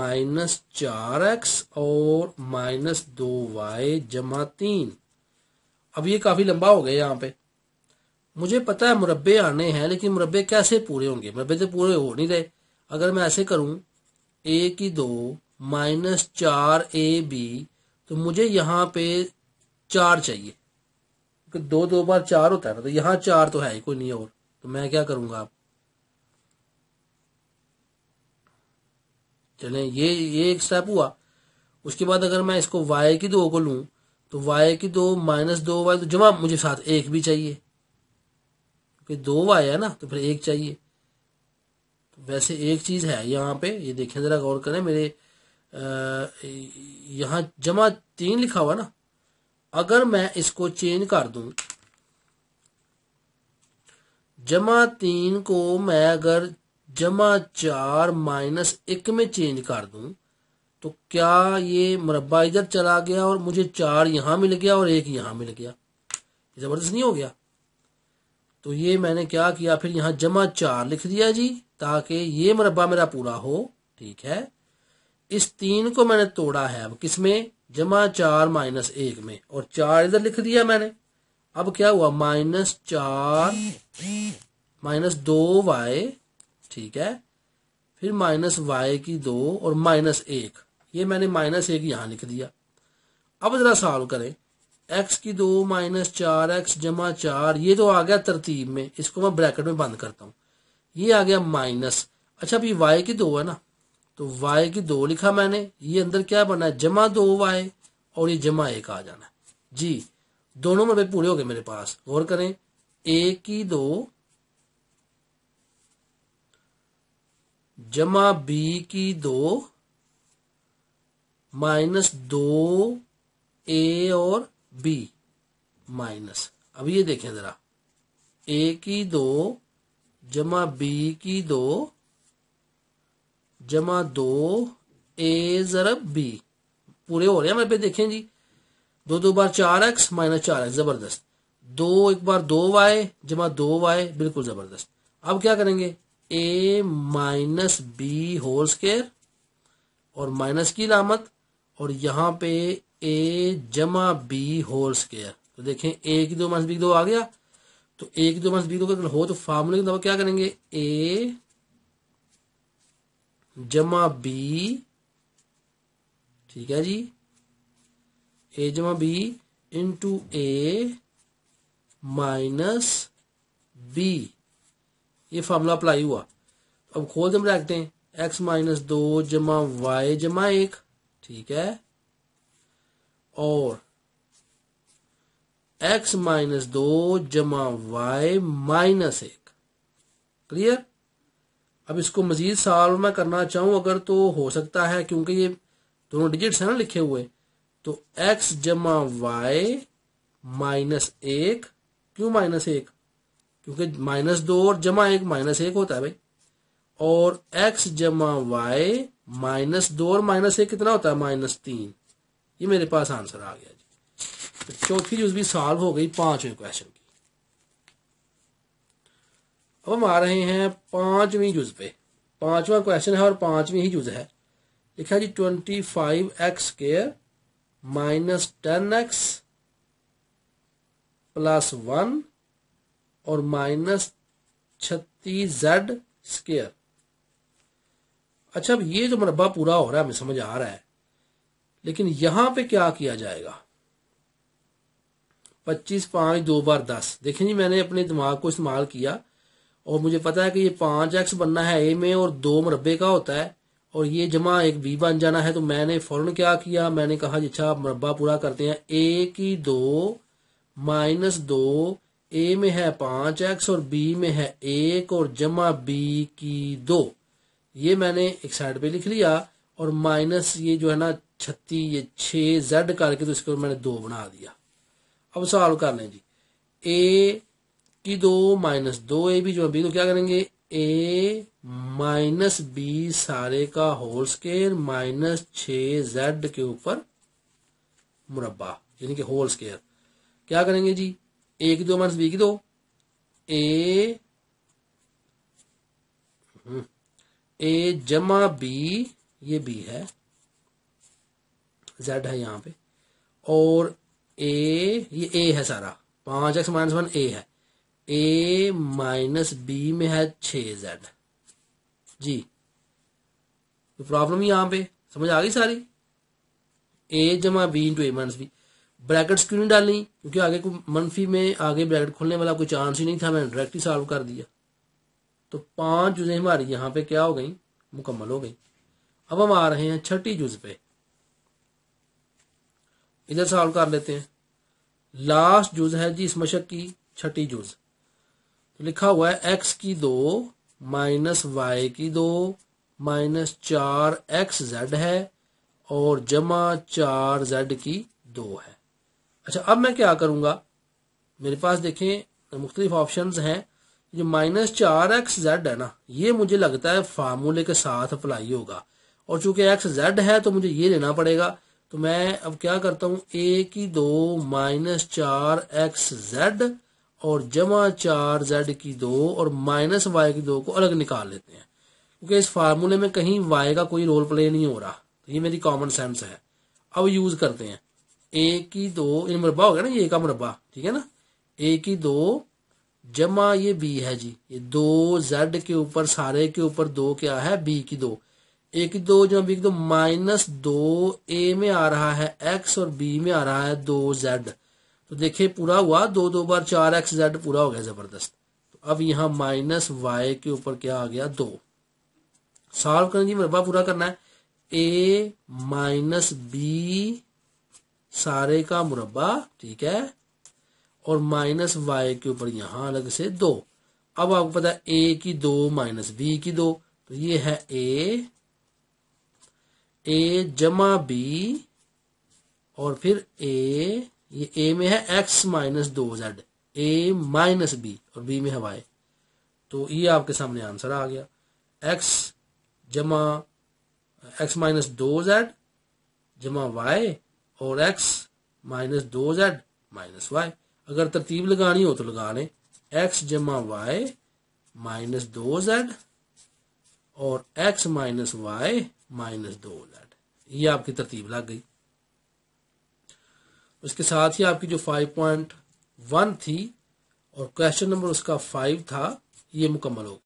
माइनस चार एक्स और माइनस दो वाई जमा तीन अब ये काफी लंबा हो गया यहां पे मुझे पता है मुरब्बे आने हैं लेकिन मुरब्बे कैसे पूरे होंगे मुरब्बे तो पूरे हो नहीं रहे अगर मैं ऐसे करूं ए की दो माइनस चार ए बी तो मुझे यहां पे चार चाहिए तो दो दो बार चार होता है ना तो यहां चार तो है ही कोई नहीं और तो मैं क्या करूंगा आप चले ये ये एक स्टेप हुआ उसके बाद अगर मैं इसको वाई की दो को लू तो वाई की दो माइनस दो वाई तो जमा मुझे साथ एक भी चाहिए क्योंकि दो आया ना तो फिर एक चाहिए तो वैसे एक चीज़ है यहाँ पे ये देखें ज़रा गौर करें मेरे यहाँ जमा तीन लिखा हुआ ना अगर मैं इसको चेंज कर दू जमा तीन को मैं अगर जमा चार माइनस एक में चेंज कर दू तो क्या ये मुरबा इधर चला गया और मुझे चार यहां मिल गया और एक यहां मिल गया जबरदस्त नहीं हो गया तो ये मैंने क्या किया फिर यहाँ जमा चार लिख दिया जी ताकि ये मरबा मेरा पूरा हो ठीक है इस तीन को मैंने तोड़ा है अब किसमें जमा चार माइनस एक में और चार इधर लिख दिया मैंने अब क्या हुआ माइनस चार माइनस दो वाई ठीक है फिर माइनस वाई की दो और माइनस एक ये मैंने माइनस एक यहां लिख दिया अब जरा सॉल्व करें एक्स की दो माइनस चार एक्स जमा चार ये तो आ गया तरतीब में इसको मैं ब्रैकेट में बंद करता हूँ ये आ गया माइनस अच्छा अभी वाई की दो है ना तो वाई की दो लिखा मैंने ये अंदर क्या बना है जमा दो वाई और ये जमा एक आ जाना जी दोनों में पूरे हो गए मेरे पास गौर करें ए की दो जमा बी की दो माइनस दो ए और बी माइनस अब ये देखें जरा ए की दो जमा बी की दो जमा दो ए जरब बी पूरे हो रहे हैं मेरे पे देखें जी दो दो बार चार एक्स माइनस चार एक्स जबरदस्त दो एक बार दो वाई जमा दो वाई बिल्कुल जबरदस्त अब क्या करेंगे a minus B whole square और माइनस की लामत और यहां पे ए जमा बी होल स्केयर तो देखें ए की दो माइनस बी दो आ गया तो ए की दो माइनस बी दो का हो तो फार्मूले के क्या करेंगे ए जमा बी ठीक है जी ए जमा बी इंटू ए माइनस बी ये फार्मूला अप्लाई हुआ अब खोल दे हम रखते हैं एक्स माइनस दो जमा वाई जमा एक ठीक है और एक्स माइनस दो जमा वाई माइनस एक क्लियर अब इसको मजीद सॉल्व मैं करना चाहूं अगर तो हो सकता है क्योंकि ये दोनों डिजिट्स हैं ना लिखे हुए तो एक्स जमा वाई माइनस एक क्यों माइनस एक क्योंकि माइनस दो और जमा एक माइनस एक होता है भाई और एक्स जमा वाई माइनस दो और माइनस एक कितना होता है माइनस तीन ये मेरे पास आंसर आ गया जी तो चौथी जूस भी सॉल्व हो गई पांचवें क्वेश्चन की अब हम आ रहे हैं पांचवी जुज पे पांचवा क्वेश्चन है और पांचवी ही जुज है लिखा जी twenty five x square minus ten x plus one और माइनस छत्तीस जेड स्केयर अच्छा अब ये जो मरबा पूरा हो रहा है हमें समझ आ रहा है लेकिन यहां पे क्या किया जाएगा पच्चीस पांच दो बार दस देखें जी मैंने अपने दिमाग को इस्तेमाल किया और मुझे पता है कि ये पांच एक्स बनना है ए में और दो मरबे का होता है और ये जमा एक बी बन जाना है तो मैंने फौरन क्या किया मैंने कहा अच्छा मरबा पूरा करते हैं ए की दो माइनस दो ए में है पांच एक्स और बी में है एक और जमा बी की दो ये मैंने एक साइड पे लिख लिया और माइनस ये जो है ना छत्ती ये छः जेड करके तो इसको मैंने दो बना दिया अब सॉल्व कर लें जी ए की दो माइनस दो ए बी जो बी तो क्या करेंगे ए माइनस बी सारे का होल स्केयर माइनस छ जेड के ऊपर मुरब्बा यानी कि होल स्केयर क्या करेंगे जी ए की दो माइनस बी की दो ए ए हम्म, जमा बी ये बी है जेड है यहाँ पे और ए ये ए है सारा पांच एक्स माइनस वन ए है ए माइनस बी में है छ जेड जी तो प्रॉब्लम यहाँ पे समझ आ गई सारी ए जमा बी इंटू ए माइनस बी ब्रैकेट्स क्यों नहीं डालनी क्योंकि आगे को मनफी में आगे ब्रैकेट खोलने वाला कोई चांस ही नहीं था मैंने डायरेक्ट ही सॉल्व कर दिया तो पांच जुजें हमारी यहाँ पे क्या हो गई मुकम्मल हो गई अब हम आ रहे हैं छठी जुज पे इधर सॉल्व कर लेते हैं लास्ट जूज है जी इस मशक की छठी जूज तो लिखा हुआ है एक्स की दो माइनस वाई की दो माइनस चार एक्स जेड है और जमा चार जेड की दो है अच्छा अब मैं क्या करूंगा मेरे पास देखें मुख्तलिफ ऑप्शन हैं जो माइनस चार एक्स जेड है ना ये मुझे लगता है फार्मूले के साथ अप्लाई होगा और चूंकि एक्स जेड है तो मुझे ये लेना पड़ेगा तो मैं अब क्या करता हूं ए की दो माइनस चार एक्स जेड और जमा चार जेड की दो और माइनस वाई की दो को अलग निकाल लेते हैं क्योंकि इस फार्मूले में कहीं वाई का कोई रोल प्ले नहीं हो रहा तो ये मेरी कॉमन सेंस है अब यूज करते हैं ए की दो ये मुरबा हो गया ना ये का मुरबा ठीक है ना ए की दो जमा ये बी है जी ये दो जेड के ऊपर सारे के ऊपर दो क्या है बी की दो एक की दो जो बी की दो माइनस दो ए में आ रहा है एक्स और बी में आ रहा है दो जेड तो देखिए पूरा हुआ दो दो बार चार एक्स जेड पूरा हो गया जबरदस्त तो अब यहां माइनस वाई के ऊपर क्या आ गया दो सॉल्व करने की मरबा पूरा करना है ए माइनस बी सारे का मुरबा ठीक है और माइनस वाई के ऊपर यहां अलग से दो अब आपको पता है ए की दो माइनस बी की दो तो ये है ए ए जमा बी और फिर ए ये ए में है एक्स माइनस दो जेड ए माइनस बी और बी में है वाई तो ये आपके सामने आंसर आ गया एक्स जमा एक्स माइनस दो जेड जमा वाई और एक्स माइनस दो जेड माइनस वाई अगर तरतीब लगानी हो तो लगा लें एक्स जमा वाई माइनस दो जेड और एक्स माइनस वाई माइनस दो ओलेट ये आपकी तरतीब लग गई उसके साथ ही आपकी जो फाइव पॉइंट वन थी और क्वेश्चन नंबर उसका फाइव था ये मुकम्मल हो